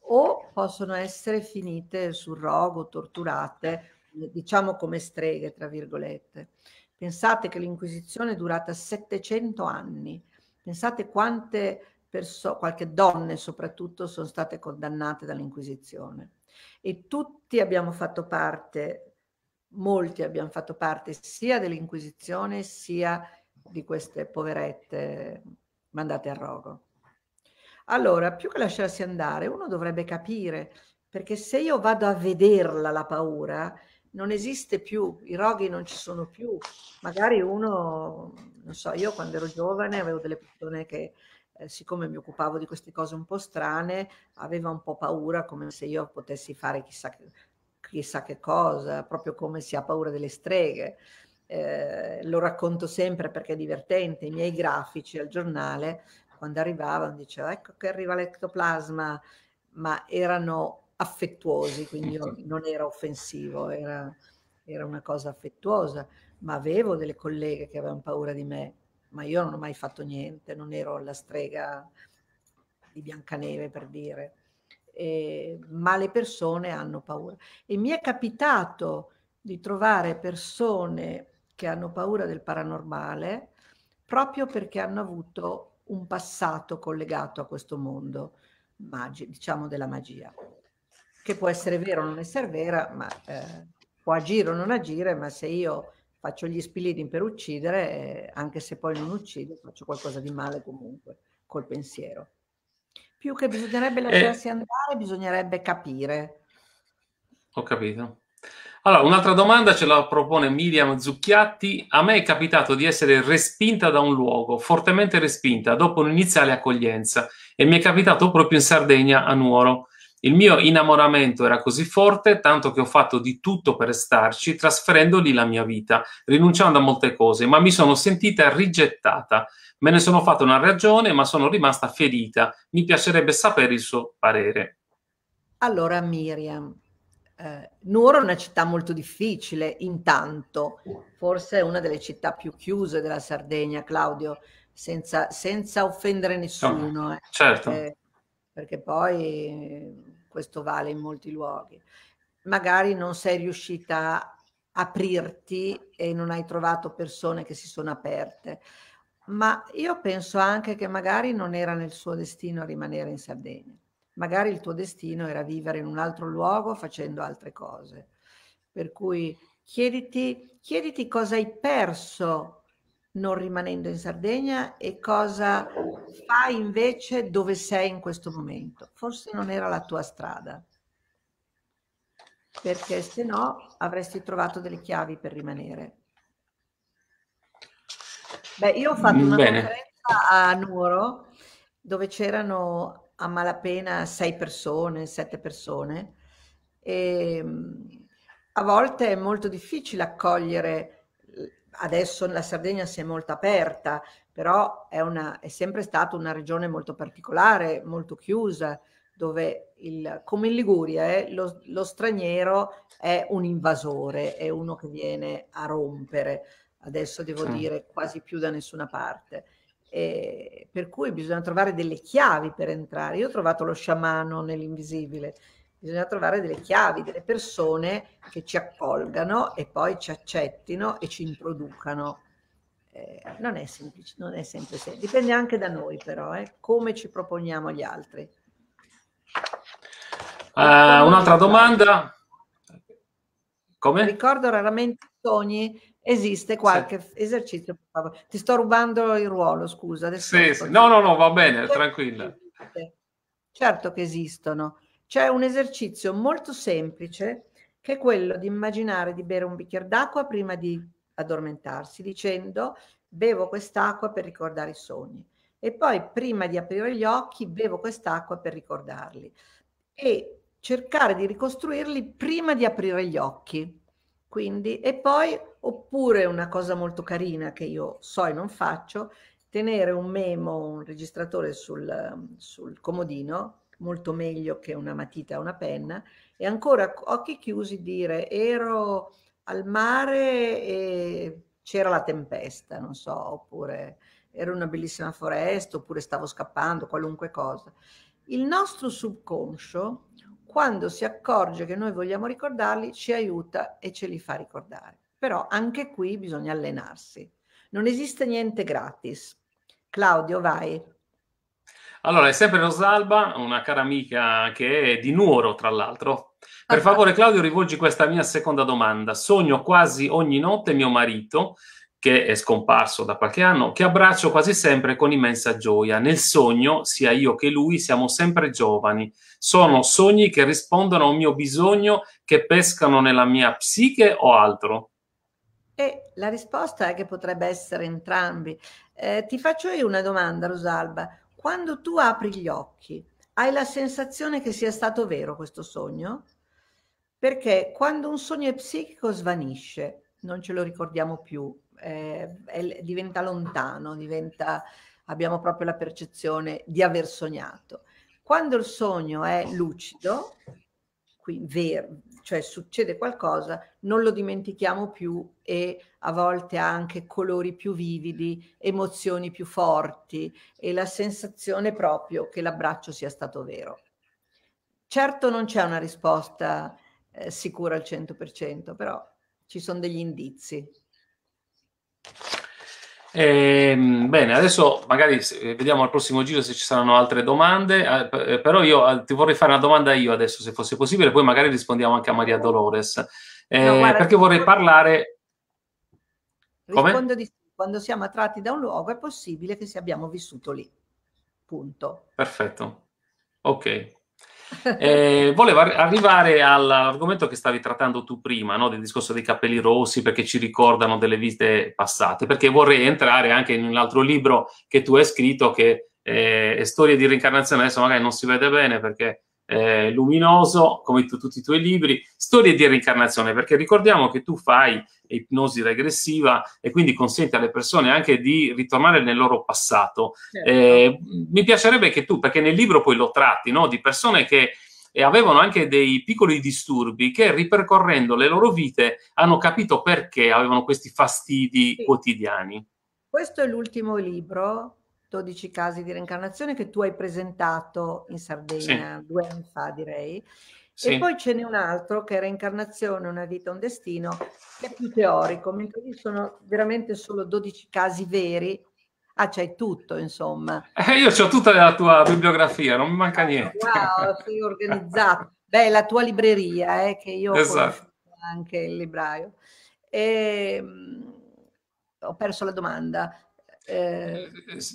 o possono essere finite sul rogo, torturate, eh, diciamo come streghe, tra virgolette. Pensate che l'Inquisizione è durata 700 anni, pensate quante persone, qualche donne soprattutto sono state condannate dall'Inquisizione. E tutti abbiamo fatto parte, molti abbiamo fatto parte sia dell'Inquisizione sia di queste poverette mandate a rogo. Allora, più che lasciarsi andare, uno dovrebbe capire, perché se io vado a vederla la paura, non esiste più, i roghi non ci sono più. Magari uno, non so, io quando ero giovane avevo delle persone che, eh, siccome mi occupavo di queste cose un po' strane, aveva un po' paura come se io potessi fare chissà, chissà che cosa, proprio come si ha paura delle streghe. Eh, lo racconto sempre perché è divertente, i miei grafici al giornale, quando arrivavano, dicevano ecco che arriva l'ectoplasma, ma erano affettuosi, quindi *laughs* non era offensivo, era, era una cosa affettuosa, ma avevo delle colleghe che avevano paura di me, ma io non ho mai fatto niente, non ero la strega di Biancaneve per dire. Eh, ma le persone hanno paura. E mi è capitato di trovare persone che hanno paura del paranormale proprio perché hanno avuto un passato collegato a questo mondo, magi- diciamo della magia, che può essere vera o non essere vera, ma eh, può agire o non agire, ma se io faccio gli spillini per uccidere, eh, anche se poi non uccido, faccio qualcosa di male comunque col pensiero. Più che bisognerebbe eh. lasciarsi eh, andare, bisognerebbe capire. Ho capito. Allora, un'altra domanda ce la propone Miriam Zucchiatti. A me è capitato di essere respinta da un luogo, fortemente respinta, dopo un'iniziale accoglienza, e mi è capitato proprio in Sardegna, a Nuoro. Il mio innamoramento era così forte, tanto che ho fatto di tutto per starci, trasferendo lì la mia vita, rinunciando a molte cose, ma mi sono sentita rigettata. Me ne sono fatta una ragione, ma sono rimasta ferita. Mi piacerebbe sapere il suo parere. Allora, Miriam, eh, Nuoro è una città molto difficile, intanto, forse è una delle città più chiuse della Sardegna, Claudio, senza, senza offendere nessuno. eh, certo. Perché, perché poi eh, questo vale in molti luoghi. Magari non sei riuscita a aprirti e non hai trovato persone che si sono aperte. Ma io penso anche che magari non era nel suo destino rimanere in Sardegna magari il tuo destino era vivere in un altro luogo facendo altre cose. Per cui chiediti, chiediti cosa hai perso non rimanendo in Sardegna e cosa fai invece dove sei in questo momento. Forse non era la tua strada, perché se no avresti trovato delle chiavi per rimanere. Beh, io ho fatto una Bene. conferenza a Nuoro dove c'erano a malapena sei persone, sette persone. E, ehm, a volte è molto difficile accogliere, adesso la Sardegna si è molto aperta, però è, una, è sempre stata una regione molto particolare, molto chiusa, dove il, come in Liguria eh, lo, lo, straniero è un invasore, è uno che viene a rompere, adesso devo sì. dire quasi più da nessuna parte. Eh, per cui bisogna trovare delle chiavi per entrare. Io ho trovato lo sciamano nell'invisibile, bisogna trovare delle chiavi, delle persone che ci accolgano e poi ci accettino e ci introducano. Eh, non è semplice, non è sempre semplice. Dipende anche da noi però, eh, come ci proponiamo agli altri. Uh, un'altra domanda. Come? Ricordo raramente i sogni Esiste qualche sì. esercizio, per favore. Ti sto rubando il ruolo, scusa. Sì, sì. No, no, no, va bene, certo tranquilla. Certo che esistono. C'è un esercizio molto semplice che è quello di immaginare di bere un bicchiere d'acqua prima di addormentarsi, dicendo bevo quest'acqua per ricordare i sogni. E poi prima di aprire gli occhi bevo quest'acqua per ricordarli. E cercare di ricostruirli prima di aprire gli occhi quindi, e poi, oppure una cosa molto carina che io so e non faccio, tenere un memo, un registratore sul, sul comodino, molto meglio che una matita o una penna, e ancora occhi chiusi dire ero al mare e c'era la tempesta, non so, oppure ero in una bellissima foresta, oppure stavo scappando, qualunque cosa. Il nostro subconscio quando si accorge che noi vogliamo ricordarli, ci aiuta e ce li fa ricordare. Però anche qui bisogna allenarsi. Non esiste niente gratis. Claudio, vai. Allora, è sempre Rosalba, una cara amica che è di Nuoro, tra l'altro. Per *laughs* favore, Claudio, rivolgi questa mia seconda domanda. Sogno quasi ogni notte mio marito che è scomparso da qualche anno, che abbraccio quasi sempre con immensa gioia. Nel sogno, sia io che lui siamo sempre giovani. Sono sogni che rispondono a un mio bisogno, che pescano nella mia psiche o altro. E la risposta è che potrebbe essere entrambi. Eh, ti faccio io una domanda, Rosalba. Quando tu apri gli occhi, hai la sensazione che sia stato vero questo sogno? Perché quando un sogno è psichico svanisce, non ce lo ricordiamo più, eh, è, diventa lontano, diventa, abbiamo proprio la percezione di aver sognato. Quando il sogno è lucido, qui, ver, cioè succede qualcosa, non lo dimentichiamo più e a volte ha anche colori più vividi, emozioni più forti e la sensazione proprio che l'abbraccio sia stato vero. Certo non c'è una risposta eh, sicura al 100%, però ci sono degli indizi. E, ehm, bene, adesso magari eh, vediamo al prossimo giro se ci saranno altre domande, eh, eh però io eh, ti vorrei fare una domanda io adesso se fosse possibile, poi magari rispondiamo anche a Maria Dolores, eh, no, guarda, perché vorrei parlare... Rispondo di quando siamo attratti da un luogo è possibile che se abbiamo vissuto lì. Punto. Perfetto. Ok. *laughs* Eh, volevo arrivare all'argomento che stavi trattando tu prima, no? del discorso dei capelli rossi, perché ci ricordano delle vite passate, perché vorrei entrare anche in un altro libro che tu hai scritto, che eh, è Storie di reincarnazione, adesso magari non si vede bene perché eh, luminoso, come tu, tutti i tuoi libri, storie di reincarnazione, perché ricordiamo che tu fai ipnosi regressiva e quindi consente alle persone anche di ritornare nel loro passato. Certo. Eh, mi piacerebbe che tu, perché nel libro poi lo tratti, no? di persone che eh, avevano anche dei piccoli disturbi che ripercorrendo le loro vite hanno capito perché avevano questi fastidi sì. quotidiani. Questo è l'ultimo libro 12 casi di reincarnazione che tu hai presentato in Sardegna sì. due anni fa, direi. Sì. E poi ce n'è un altro che è Reincarnazione, una vita, un destino, che è più teorico, mentre lì sono veramente solo 12 casi veri. Ah, c'hai tutto, insomma. Eh, io ho tutta la tua bibliografia, non mi manca ah, niente. Wow, *laughs* sei organizzato. Beh, la tua libreria, eh, che io esatto. ho anche il libraio. E, ehm, ho perso la domanda. Eh, eh, eh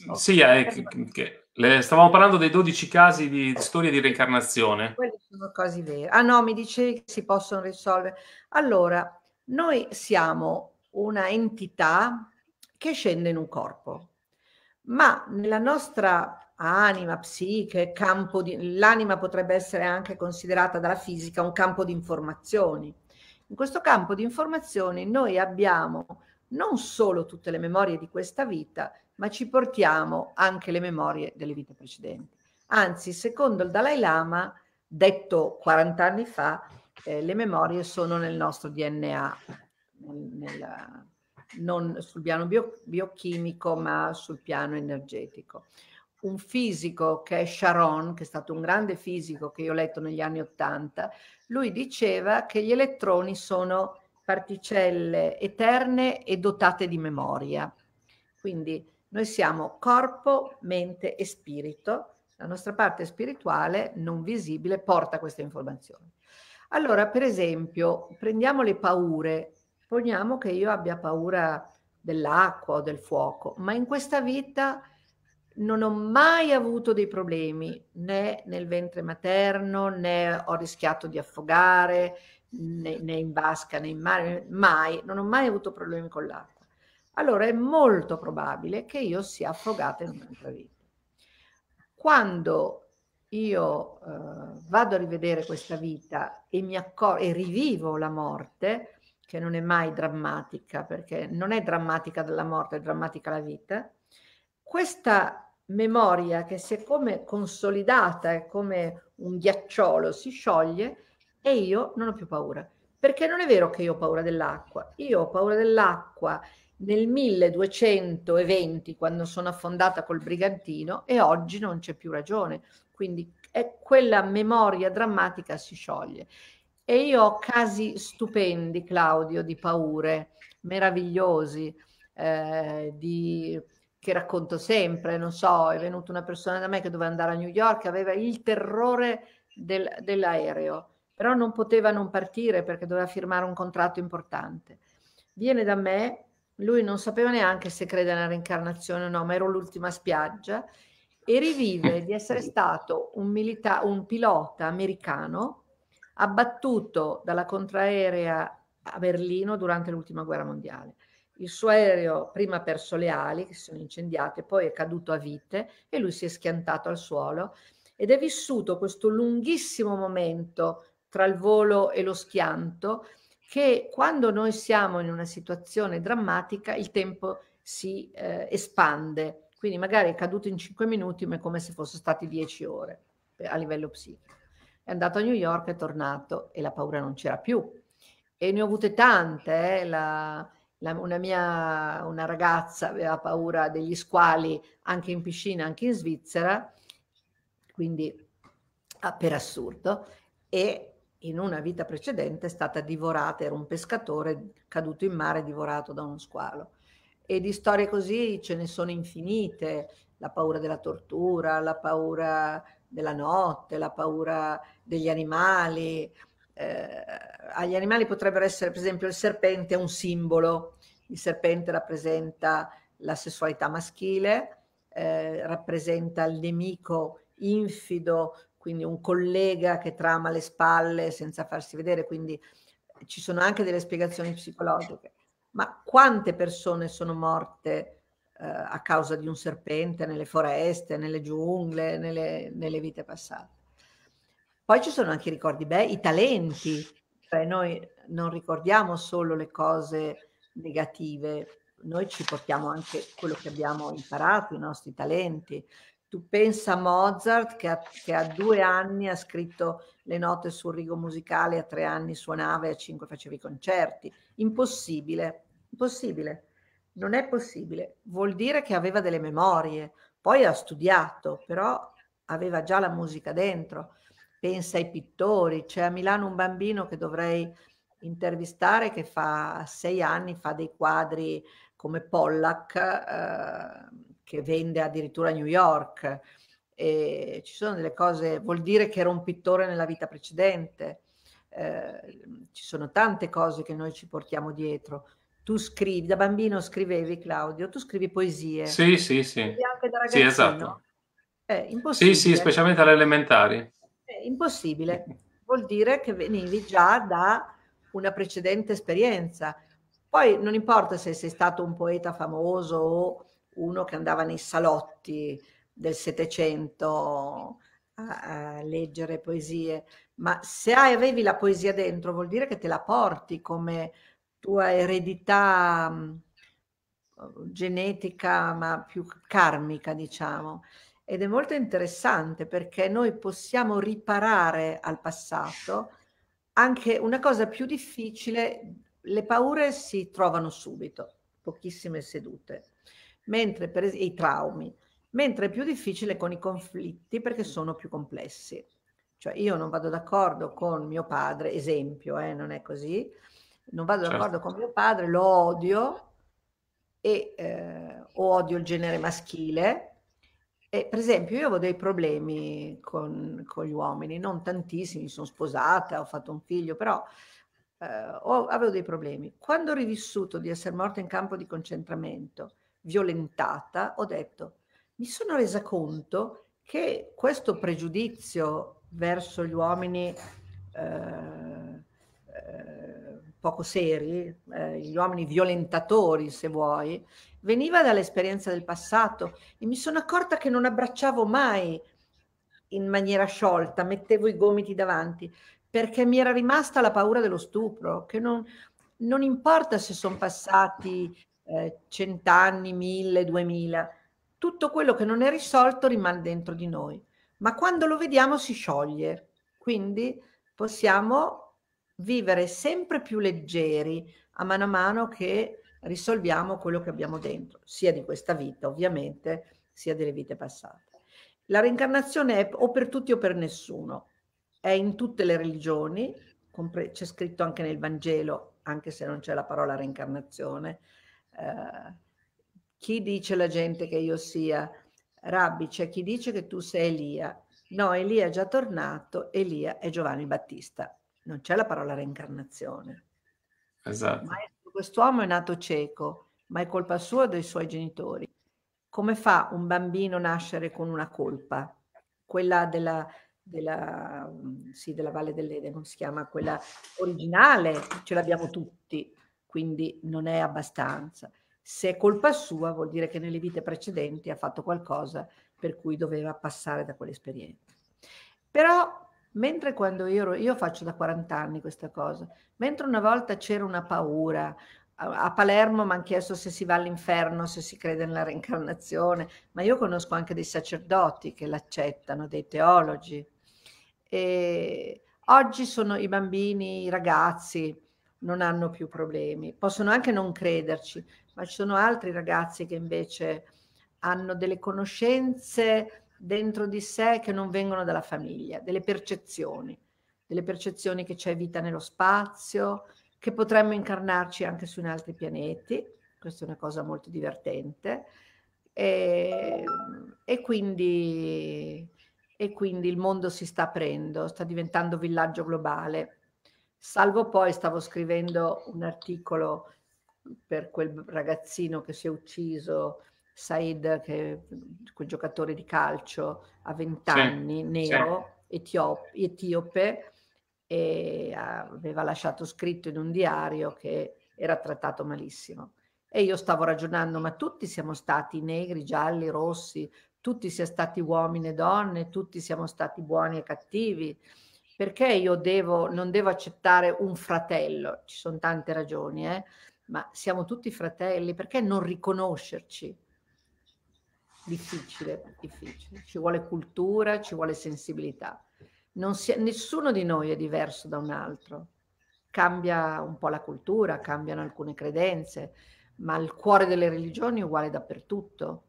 oh. Sì, è, eh, che, le, stavamo parlando dei 12 casi di, storie di reincarnazione. Quelle sono cose vere. Ah no, mi dicevi che si possono risolvere. Allora, noi siamo una entità che scende in un corpo, ma nella nostra anima, psiche, campo di, l'anima potrebbe essere anche considerata dalla fisica un campo di informazioni. In questo campo di informazioni noi abbiamo non solo tutte le memorie di questa vita, ma ci portiamo anche le memorie delle vite precedenti. Anzi, secondo il Dalai Lama, detto 40 anni fa, eh, le memorie sono nel nostro DNA, nel, non sul piano bio, biochimico, ma sul piano energetico. Un fisico che è Sharon, che è stato un grande fisico che io ho letto negli anni Ottanta, lui diceva che gli elettroni sono particelle eterne e dotate di memoria. Quindi noi siamo corpo, mente e spirito. La nostra parte spirituale non visibile porta queste informazioni. Allora, per esempio, prendiamo le paure. Poniamo che io abbia paura dell'acqua o del fuoco, ma in questa vita non ho mai avuto dei problemi né nel ventre materno né ho rischiato di affogare né, né in vasca né in mare, mai, non ho mai avuto problemi con l'acqua. Allora è molto probabile che io sia affogata in un'altra vita. Quando io eh, vado a rivedere questa vita e, mi accor- e rivivo la morte, che non è mai drammatica, perché non è drammatica della morte, è drammatica la vita, questa memoria che si è come consolidata, è come un ghiacciolo, si scioglie, e io non ho più paura. Perché non è vero che io ho paura dell'acqua, io ho paura dell'acqua nel 1220 quando sono affondata col brigantino e oggi non c'è più ragione. Quindi è quella memoria drammatica si scioglie. E io ho casi stupendi, Claudio, di paure meravigliosi, eh, di, che racconto sempre, non so, è venuta una persona da me che doveva andare a New York, aveva il terrore del, dell'aereo però non poteva non partire perché doveva firmare un contratto importante. Viene da me, lui non sapeva neanche se crede nella reincarnazione o no, ma ero l'ultima spiaggia, e rivive di essere *laughs* stato un, milita- un pilota americano abbattuto dalla contraerea a Berlino durante l'ultima guerra mondiale. Il suo aereo prima perso le ali, che si sono incendiate, poi è caduto a vite e lui si è schiantato al suolo ed è vissuto questo lunghissimo momento tra il volo e lo schianto, che quando noi siamo in una situazione drammatica il tempo si eh, espande, quindi magari è caduto in 5 minuti ma è come se fosse stati 10 ore eh, a livello psichico. È andato a New York, è tornato e la paura non c'era più. E ne ho avute tante, eh, la, la, una mia una ragazza aveva paura degli squali anche in piscina, anche in Svizzera, quindi ah, per assurdo, e in una vita precedente è stata divorata, era un pescatore caduto in mare divorato da uno squalo. E di storie così ce ne sono infinite, la paura della tortura, la paura della notte, la paura degli animali. Eh, agli animali potrebbero essere, per esempio, il serpente è un simbolo, il serpente rappresenta la sessualità maschile, eh, rappresenta il nemico infido quindi un collega che trama le spalle senza farsi vedere, quindi eh, ci sono anche delle spiegazioni psicologiche. Ma quante persone sono morte eh, a causa di un serpente nelle foreste, nelle giungle, nelle, nelle vite passate? Poi ci sono anche i ricordi bei, i talenti, cioè noi non ricordiamo solo le cose negative, noi ci portiamo anche quello che abbiamo imparato, i nostri talenti, tu pensa a Mozart che a, che a due anni ha scritto le note sul rigo musicale, a tre anni suonava e a cinque faceva i concerti. Impossibile, impossibile. Non è possibile. Vuol dire che aveva delle memorie, poi ha studiato, però aveva già la musica dentro. Pensa ai pittori. C'è a Milano un bambino che dovrei intervistare che fa a sei anni, fa dei quadri come Pollack. Eh, che vende addirittura a New York. E ci sono delle cose, vuol dire che era un pittore nella vita precedente. Eh, ci sono tante cose che noi ci portiamo dietro. Tu scrivi, da bambino scrivevi Claudio, tu scrivi poesie. Sì, sì, sì. Anche da ragazzino. Sì, esatto. È eh, impossibile. Sì, sì, specialmente alle elementari. È eh, impossibile. Vuol dire che venivi già da una precedente esperienza. Poi non importa se sei stato un poeta famoso o uno che andava nei salotti del Settecento a, a, leggere poesie, ma se avevi la poesia dentro vuol dire che te la porti come tua eredità genetica, ma più karmica, diciamo. Ed è molto interessante perché noi possiamo riparare al passato anche una cosa più difficile, le paure si trovano subito, pochissime sedute mentre per es- i traumi, mentre è più difficile con i conflitti perché sono più complessi. Cioè io non vado d'accordo con mio padre, esempio, eh, non è così, non vado certo. d'accordo con mio padre, lo odio e eh, odio il genere maschile. E, per esempio io avevo dei problemi con, con gli uomini, non tantissimi, sono sposata, ho fatto un figlio, però eh, ho, avevo dei problemi. Quando ho rivissuto di essere morta in campo di concentramento, violentata, ho detto, mi sono resa conto che questo pregiudizio verso gli uomini eh, eh, poco seri, eh, gli uomini violentatori se vuoi, veniva dall'esperienza del passato e mi sono accorta che non abbracciavo mai in maniera sciolta, mettevo i gomiti davanti, perché mi era rimasta la paura dello stupro, che non, non importa se sono passati eh, cent'anni, mille, duemila. Tutto quello che non è risolto rimane dentro di noi, ma quando lo vediamo si scioglie. Quindi possiamo vivere sempre più leggeri a mano a mano che risolviamo quello che abbiamo dentro, sia di questa vita ovviamente, sia delle vite passate. La reincarnazione è o per tutti o per nessuno, è in tutte le religioni, c'è scritto anche nel Vangelo, anche se non c'è la parola reincarnazione, eh, chi dice la gente che io sia Rabbi, c'è chi dice che tu sei Elia. No, Elia è già tornato, Elia è Giovanni Battista. Non c'è la parola reincarnazione. Esatto. Ma quest'uomo è nato cieco, ma è colpa sua o dei suoi genitori. Come fa un bambino a nascere con una colpa? Quella della, della, mm, sì, della Valle dell'Eden, si chiama quella originale, ce l'abbiamo tutti, quindi non è abbastanza. Se è colpa sua vuol dire che nelle vite precedenti ha fatto qualcosa per cui doveva passare da quell'esperienza. Però mentre quando io ero, io faccio da 40 anni questa cosa, mentre una volta c'era una paura, a Palermo mi hanno chiesto se si va all'inferno, se si crede nella reincarnazione, ma io conosco anche dei sacerdoti che l'accettano, dei teologi. E oggi sono i bambini, i ragazzi, non hanno più problemi. Possono anche non crederci, ma ci sono altri ragazzi che invece hanno delle conoscenze dentro di sé che non vengono dalla famiglia, delle percezioni, delle percezioni che c'è vita nello spazio, che potremmo incarnarci anche su in altri pianeti, questa è una cosa molto divertente, e, e, quindi, e quindi il mondo si sta aprendo, sta diventando villaggio globale Salvo poi stavo scrivendo un articolo per quel ragazzino che si è ucciso, Said, che, quel giocatore di calcio a 20 anni, nero, etiop- etiope, e aveva lasciato scritto in un diario che era trattato malissimo. E io stavo ragionando, ma tutti siamo stati negri, gialli, rossi, tutti siamo stati uomini e donne, tutti siamo stati buoni e cattivi perché io devo, non devo accettare un fratello? Ci sono tante ragioni, eh? ma siamo tutti fratelli, perché non riconoscerci? Difficile, difficile. Ci vuole cultura, ci vuole sensibilità. Si, nessuno di noi è diverso da un altro. Cambia un po' la cultura, cambiano alcune credenze, ma il cuore delle religioni è uguale dappertutto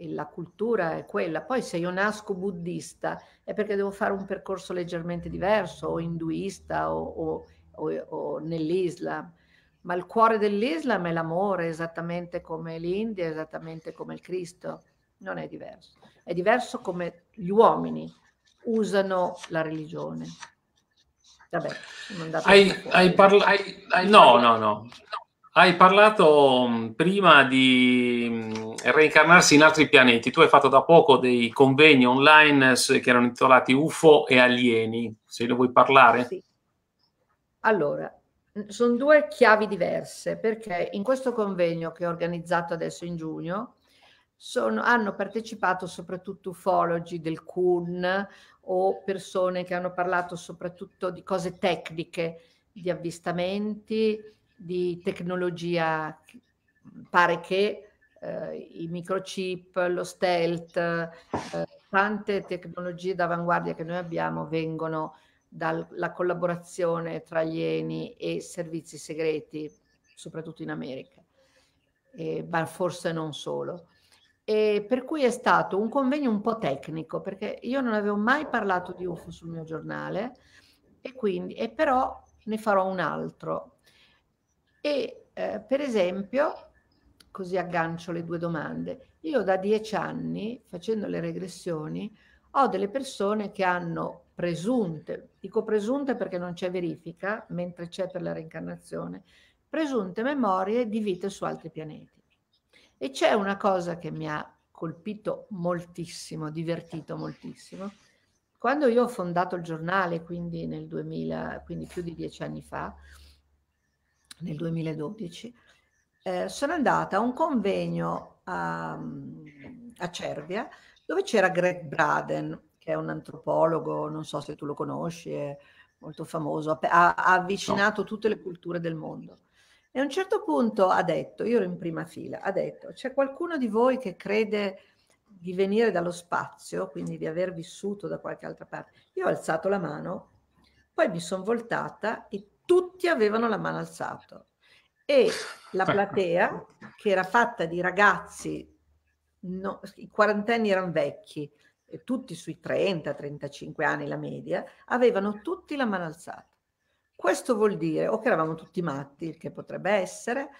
e la cultura è quella. Poi se io nasco buddista è perché devo fare un percorso leggermente diverso, o induista o, o, o, o nell'Islam. Ma il cuore dell'Islam è l'amore, esattamente come l'India, esattamente come il Cristo. Non è diverso. È diverso come gli uomini usano la religione. Vabbè, sono hai, hai, parla- hai, hai No, no, no. Hai parlato mm, prima di mm, reincarnarsi in altri pianeti. Tu hai fatto da poco dei convegni online che erano intitolati UFO e alieni. Se ne vuoi parlare? Sì. Allora, sono due chiavi diverse perché in questo convegno che ho organizzato adesso in giugno sono, hanno partecipato soprattutto ufologi del CUN o persone che hanno parlato soprattutto di cose tecniche, di avvistamenti di tecnologia. Pare che eh, i microchip, lo stealth, eh, tante tecnologie d'avanguardia che noi abbiamo vengono dalla collaborazione tra alieni e servizi segreti, soprattutto in America, eh, ma forse non solo. E per cui è stato un convegno un po' tecnico, perché io non avevo mai parlato di UFO sul mio giornale, e quindi, e però ne farò un altro e eh, per esempio, così aggancio le due domande, io da dieci anni, facendo le regressioni, ho delle persone che hanno presunte, dico presunte perché non c'è verifica, mentre c'è per la reincarnazione, presunte memorie di vite su altri pianeti. E c'è una cosa che mi ha colpito moltissimo, divertito moltissimo. Quando io ho fondato il giornale, quindi nel 2000, quindi più di dieci anni fa, nel 2012, eh, sono andata a un convegno a, a Cervia dove c'era Greg Braden, che è un antropologo, non so se tu lo conosci, è molto famoso, ha, ha avvicinato no. tutte le culture del mondo. E a un certo punto ha detto, io ero in prima fila, ha detto, c'è qualcuno di voi che crede di venire dallo spazio, quindi di aver vissuto da qualche altra parte? Io ho alzato la mano, poi mi sono voltata e tutti avevano la mano alzata e la platea, che era fatta di ragazzi, no, i quarantenni erano vecchi, tutti sui 30-35 anni la media, avevano tutti la mano alzata. Questo vuol dire o che eravamo tutti matti, che potrebbe essere,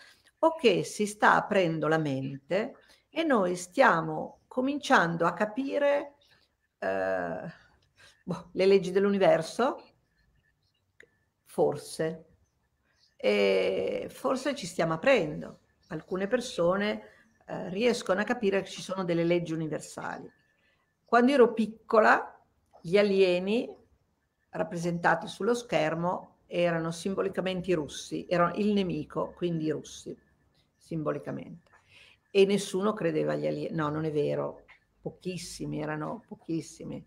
o che si sta aprendo la mente e noi stiamo cominciando a capire eh, boh, le leggi dell'universo forse. E forse ci stiamo aprendo. Alcune persone eh, riescono a capire che ci sono delle leggi universali. Quando ero piccola, gli alieni rappresentati sullo schermo erano simbolicamente i russi, erano il nemico, quindi i russi, simbolicamente. E nessuno credeva agli alieni. No, non è vero, pochissimi erano, pochissimi.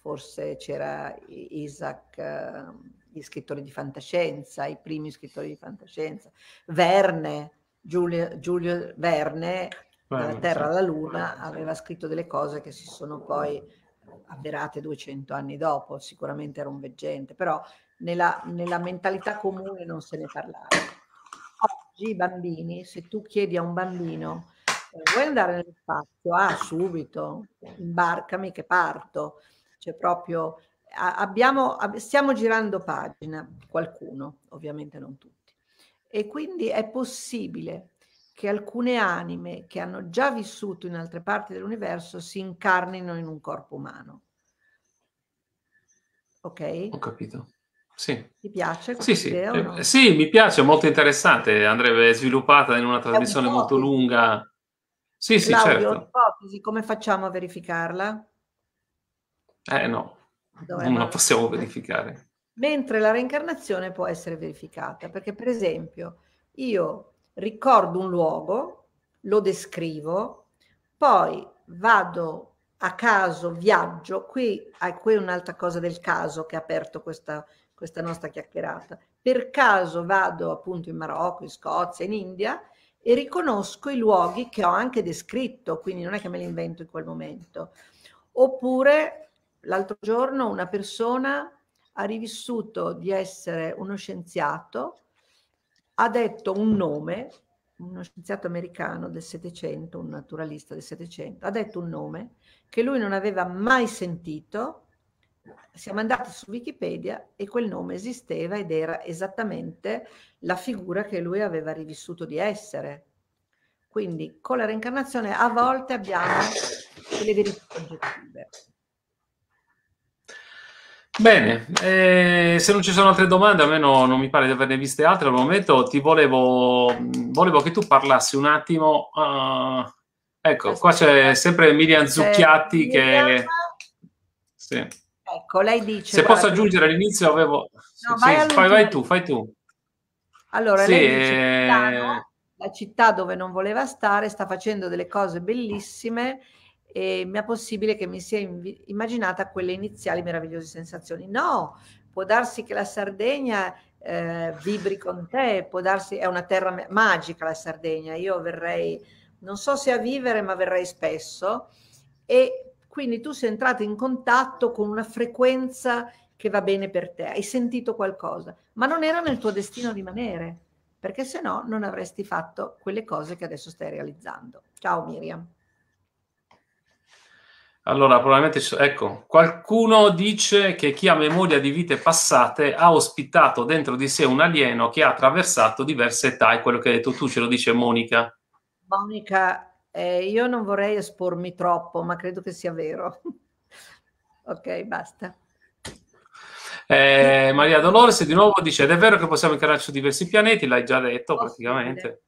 Forse c'era Isaac... Eh, gli scrittori di fantascienza, i primi scrittori di fantascienza, Verne, Giulio, Giulio Verne, Dalla Terra alla Luna, aveva scritto delle cose che si sono poi avverate 200 anni dopo, sicuramente era un veggente, però nella, nella mentalità comune non se ne parlava. Oggi i bambini, se tu chiedi a un bambino eh, vuoi andare nello spazio? Ah, subito, imbarcami che parto. C'è proprio abbiamo, stiamo girando pagina, qualcuno, ovviamente non tutti. E quindi è possibile che alcune anime che hanno già vissuto in altre parti dell'universo si incarnino in un corpo umano. Ok? Ho capito. Sì. Ti piace sì, sì. Idea, eh, no? eh, sì, mi piace, è molto interessante, andrebbe sviluppata in una trasmissione un molto lunga. Sì, sì, Claudio, certo. Ipotesi, come facciamo a verificarla? Eh no, Dovrebbe non la possiamo verificare. Mentre la reincarnazione può essere verificata, perché per esempio io ricordo un luogo, lo descrivo, poi vado a caso, viaggio, qui, ah, qui è un'altra cosa del caso che ha aperto questa, questa nostra chiacchierata, per caso vado appunto in Marocco, in Scozia, in India e riconosco i luoghi che ho anche descritto, quindi non è che me li invento in quel momento. Oppure l'altro giorno una persona ha rivissuto di essere uno scienziato, ha detto un nome, uno scienziato americano del Settecento, un naturalista del Settecento, ha detto un nome che lui non aveva mai sentito, siamo andati su Wikipedia e quel nome esisteva ed era esattamente la figura che lui aveva rivissuto di essere. Quindi con la reincarnazione a volte abbiamo delle verità oggettive. Bene, eh. eh, se non ci sono altre domande, almeno non mi pare di averne viste altre al momento, ti volevo, volevo che tu parlassi un attimo. Uh, ecco, qua c'è sempre Miriam eh, Zucchiatti che... Sì. Ecco, lei dice... Se posso aggiungere all'inizio avevo... No, sì, vai, sì, vai, tu, fai tu. Allora, sì, lei dice, eh... la città dove non voleva stare sta facendo delle cose bellissime e mi è possibile che mi sia invi- immaginata quelle iniziali meravigliose sensazioni. No, può darsi che la Sardegna eh, vibri con te, può darsi, è una terra magica la Sardegna, io verrei, non so se a vivere, ma verrei spesso e quindi tu sei entrato in contatto con una frequenza che va bene per te, hai sentito qualcosa, ma non era nel tuo destino rimanere, perché se no non avresti fatto quelle cose che adesso stai realizzando. Ciao Miriam. Allora, probabilmente, ecco, qualcuno dice che chi ha memoria di vite passate ha ospitato dentro di sé un alieno che ha attraversato diverse età, è quello che hai detto tu, ce lo dice Monica. Monica, eh, io non vorrei espormi troppo, ma credo che sia vero. *laughs* ok, basta. Eh, Maria Dolores di nuovo dice, ed è vero che possiamo incarnarci su diversi pianeti, l'hai già detto oh, praticamente.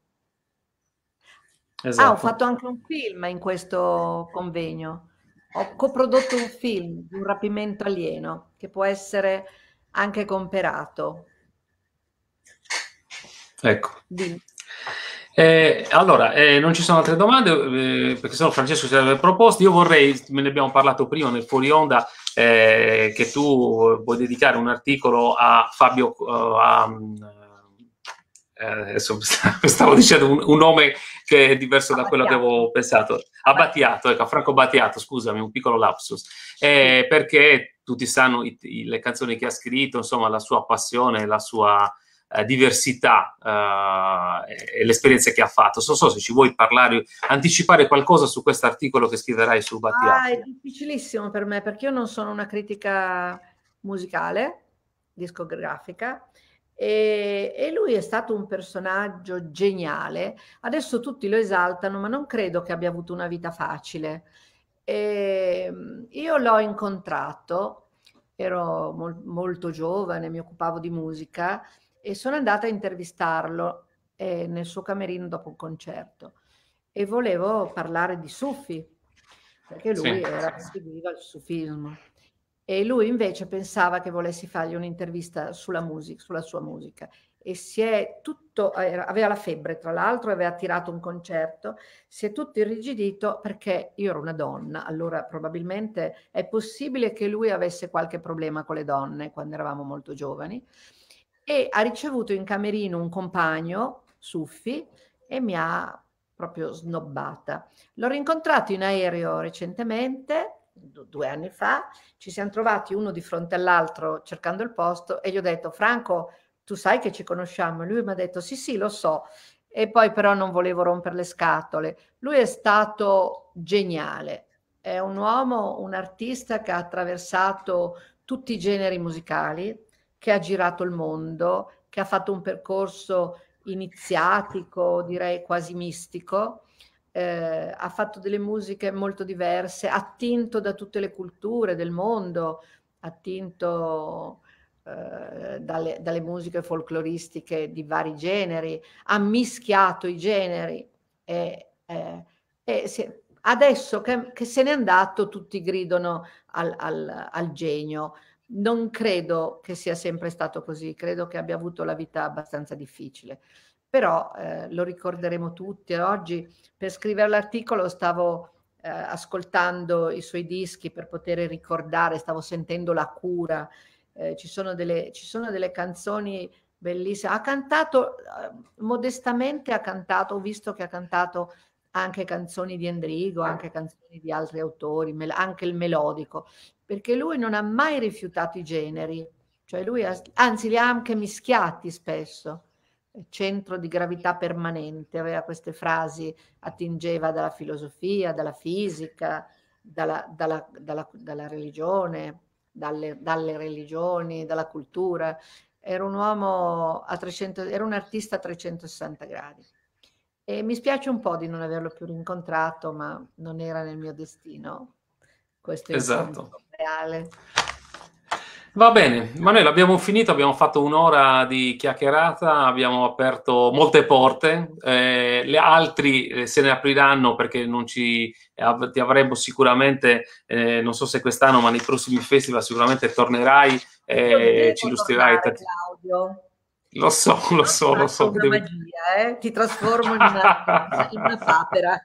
Esatto. Ah, ho esatto. fatto anche un film in questo convegno ho coprodotto un film di un rapimento alieno che può essere anche comperato. Ecco. Eh, allora, eh, non ci sono altre domande, eh, perché no Francesco ci aveva proposto. Io vorrei, me ne abbiamo parlato prima nel fuori onda, eh, che tu vuoi dedicare un articolo a Fabio, eh, a, mm, eh, adesso *laughs* stavo dicendo un, un, nome che è diverso da quello che avevo pensato. Abbattiato, ecco, Franco Battiato, scusami, un piccolo lapsus. Eh, perché tutti sanno i, i, le canzoni che ha scritto, insomma, la sua passione, la sua eh, diversità eh, e le esperienze che ha fatto. Non so se ci vuoi parlare, anticipare qualcosa su questo articolo che scriverai su Battiato. Ah, è difficilissimo per me perché io non sono una critica musicale, discografica e, e, lui è stato un personaggio geniale. Adesso tutti lo esaltano, ma non credo che abbia avuto una vita facile. E, ehm, io l'ho incontrato, ero mol, molto giovane, mi occupavo di musica e sono andata a intervistarlo eh, nel suo camerino dopo un concerto e volevo parlare di Sufi, perché lui sì, era, seguiva il sufismo e lui invece pensava che volessi fargli un'intervista sulla, musica, sulla sua musica e si è tutto, aveva la febbre tra l'altro, aveva tirato un concerto, si è tutto irrigidito perché io ero una donna, allora probabilmente è possibile che lui avesse qualche problema con le donne quando eravamo molto giovani e ha ricevuto in camerino un compagno, Suffi, e mi ha proprio snobbata. L'ho rincontrato in aereo recentemente due anni fa, ci siamo trovati uno di fronte all'altro cercando il posto e gli ho detto Franco, tu sai che ci conosciamo? lui mi ha detto sì, sì, lo so. E poi però non volevo rompere le scatole. Lui è stato geniale, è un uomo, un artista che ha attraversato tutti i generi musicali, che ha girato il mondo, che ha fatto un percorso iniziatico, direi quasi mistico eh, ha fatto delle musiche molto diverse, attinto da tutte le culture del mondo, attinto eh, dalle, dalle, musiche folcloristiche di vari generi, ha mischiato i generi e, eh, e si, adesso che, che, se n'è andato tutti gridano al, al, al genio. Non credo che sia sempre stato così, credo che abbia avuto la vita abbastanza difficile però eh, lo ricorderemo tutti. Oggi per scrivere l'articolo stavo eh, ascoltando i suoi dischi per poter ricordare, stavo sentendo la cura, eh, ci, sono delle, ci, sono delle, canzoni bellissime. Ha cantato, eh, modestamente ha cantato, ho visto che ha cantato anche canzoni di Endrigo, anche canzoni di altri autori, anche il melodico, perché lui non ha mai rifiutato i generi, cioè lui ha, anzi li ha anche mischiati spesso centro di gravità permanente, aveva queste frasi, attingeva dalla filosofia, dalla fisica, dalla, dalla, dalla, dalla religione, dalle, dalle, religioni, dalla cultura. Era un uomo a 300, era un artista a 360 gradi. E mi spiace un po' di non averlo più rincontrato, ma non era nel mio destino. Questo è esatto. il reale. Va bene, ma noi l'abbiamo finito, abbiamo fatto un'ora di chiacchierata, abbiamo aperto molte porte, eh, le altre eh, se ne apriranno perché non ci, av- ti avremo sicuramente, eh, non so se quest'anno, ma nei prossimi festival sicuramente tornerai e eh, ci illustrerai. Tornare, Claudio. Lo so, lo so, lo so. Una devi... magia, eh? Ti trasformo in una, in una *laughs* papera.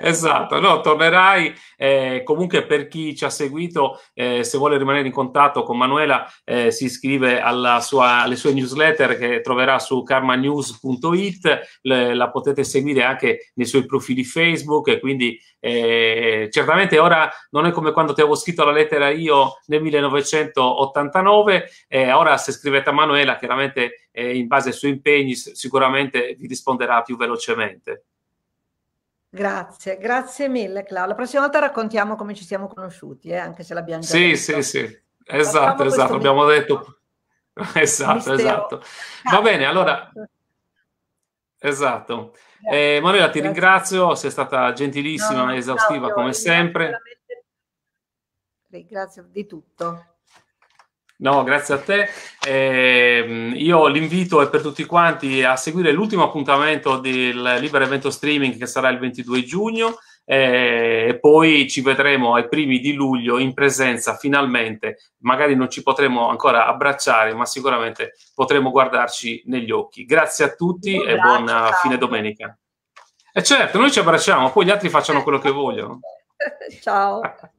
esatto, no, tornerai. Eh, comunque per chi ci ha seguito, eh, se vuole rimanere in contatto con Manuela, eh, si iscrive sua, alle sue newsletter che troverà su karmanews.it, Le, la potete seguire anche nei suoi profili Facebook e quindi eh, certamente ora non è come quando ti avevo scritto la lettera io nel 1989, eh, ora se scrivete a Manuela chiaramente chiederete eh, in base ai suoi impegni sicuramente vi risponderà più velocemente. Grazie, grazie mille Claudio. La prossima volta raccontiamo come ci siamo conosciuti, eh, anche se l'abbiamo già sì, detto. Sì, sì, esatto, esatto, abbiamo detto. *laughs* Esatto, Mistero. esatto. Va bene, allora... Esatto. Eh, Manuela, ti grazie. ringrazio, sei stata gentilissima, no, esaustiva Claudio, come sempre. Grazie di tutto. No, grazie a te. Eh, io l'invito è per tutti quanti a seguire l'ultimo appuntamento del libero evento streaming che sarà il 22 giugno eh, e poi ci vedremo ai primi di luglio in presenza finalmente. Magari non ci potremo ancora abbracciare, ma sicuramente potremo guardarci negli occhi. Grazie a tutti e buona fine domenica. E certo, noi ci abbracciamo, poi gli altri facciano quello che vogliono. *laughs* Ciao. *laughs*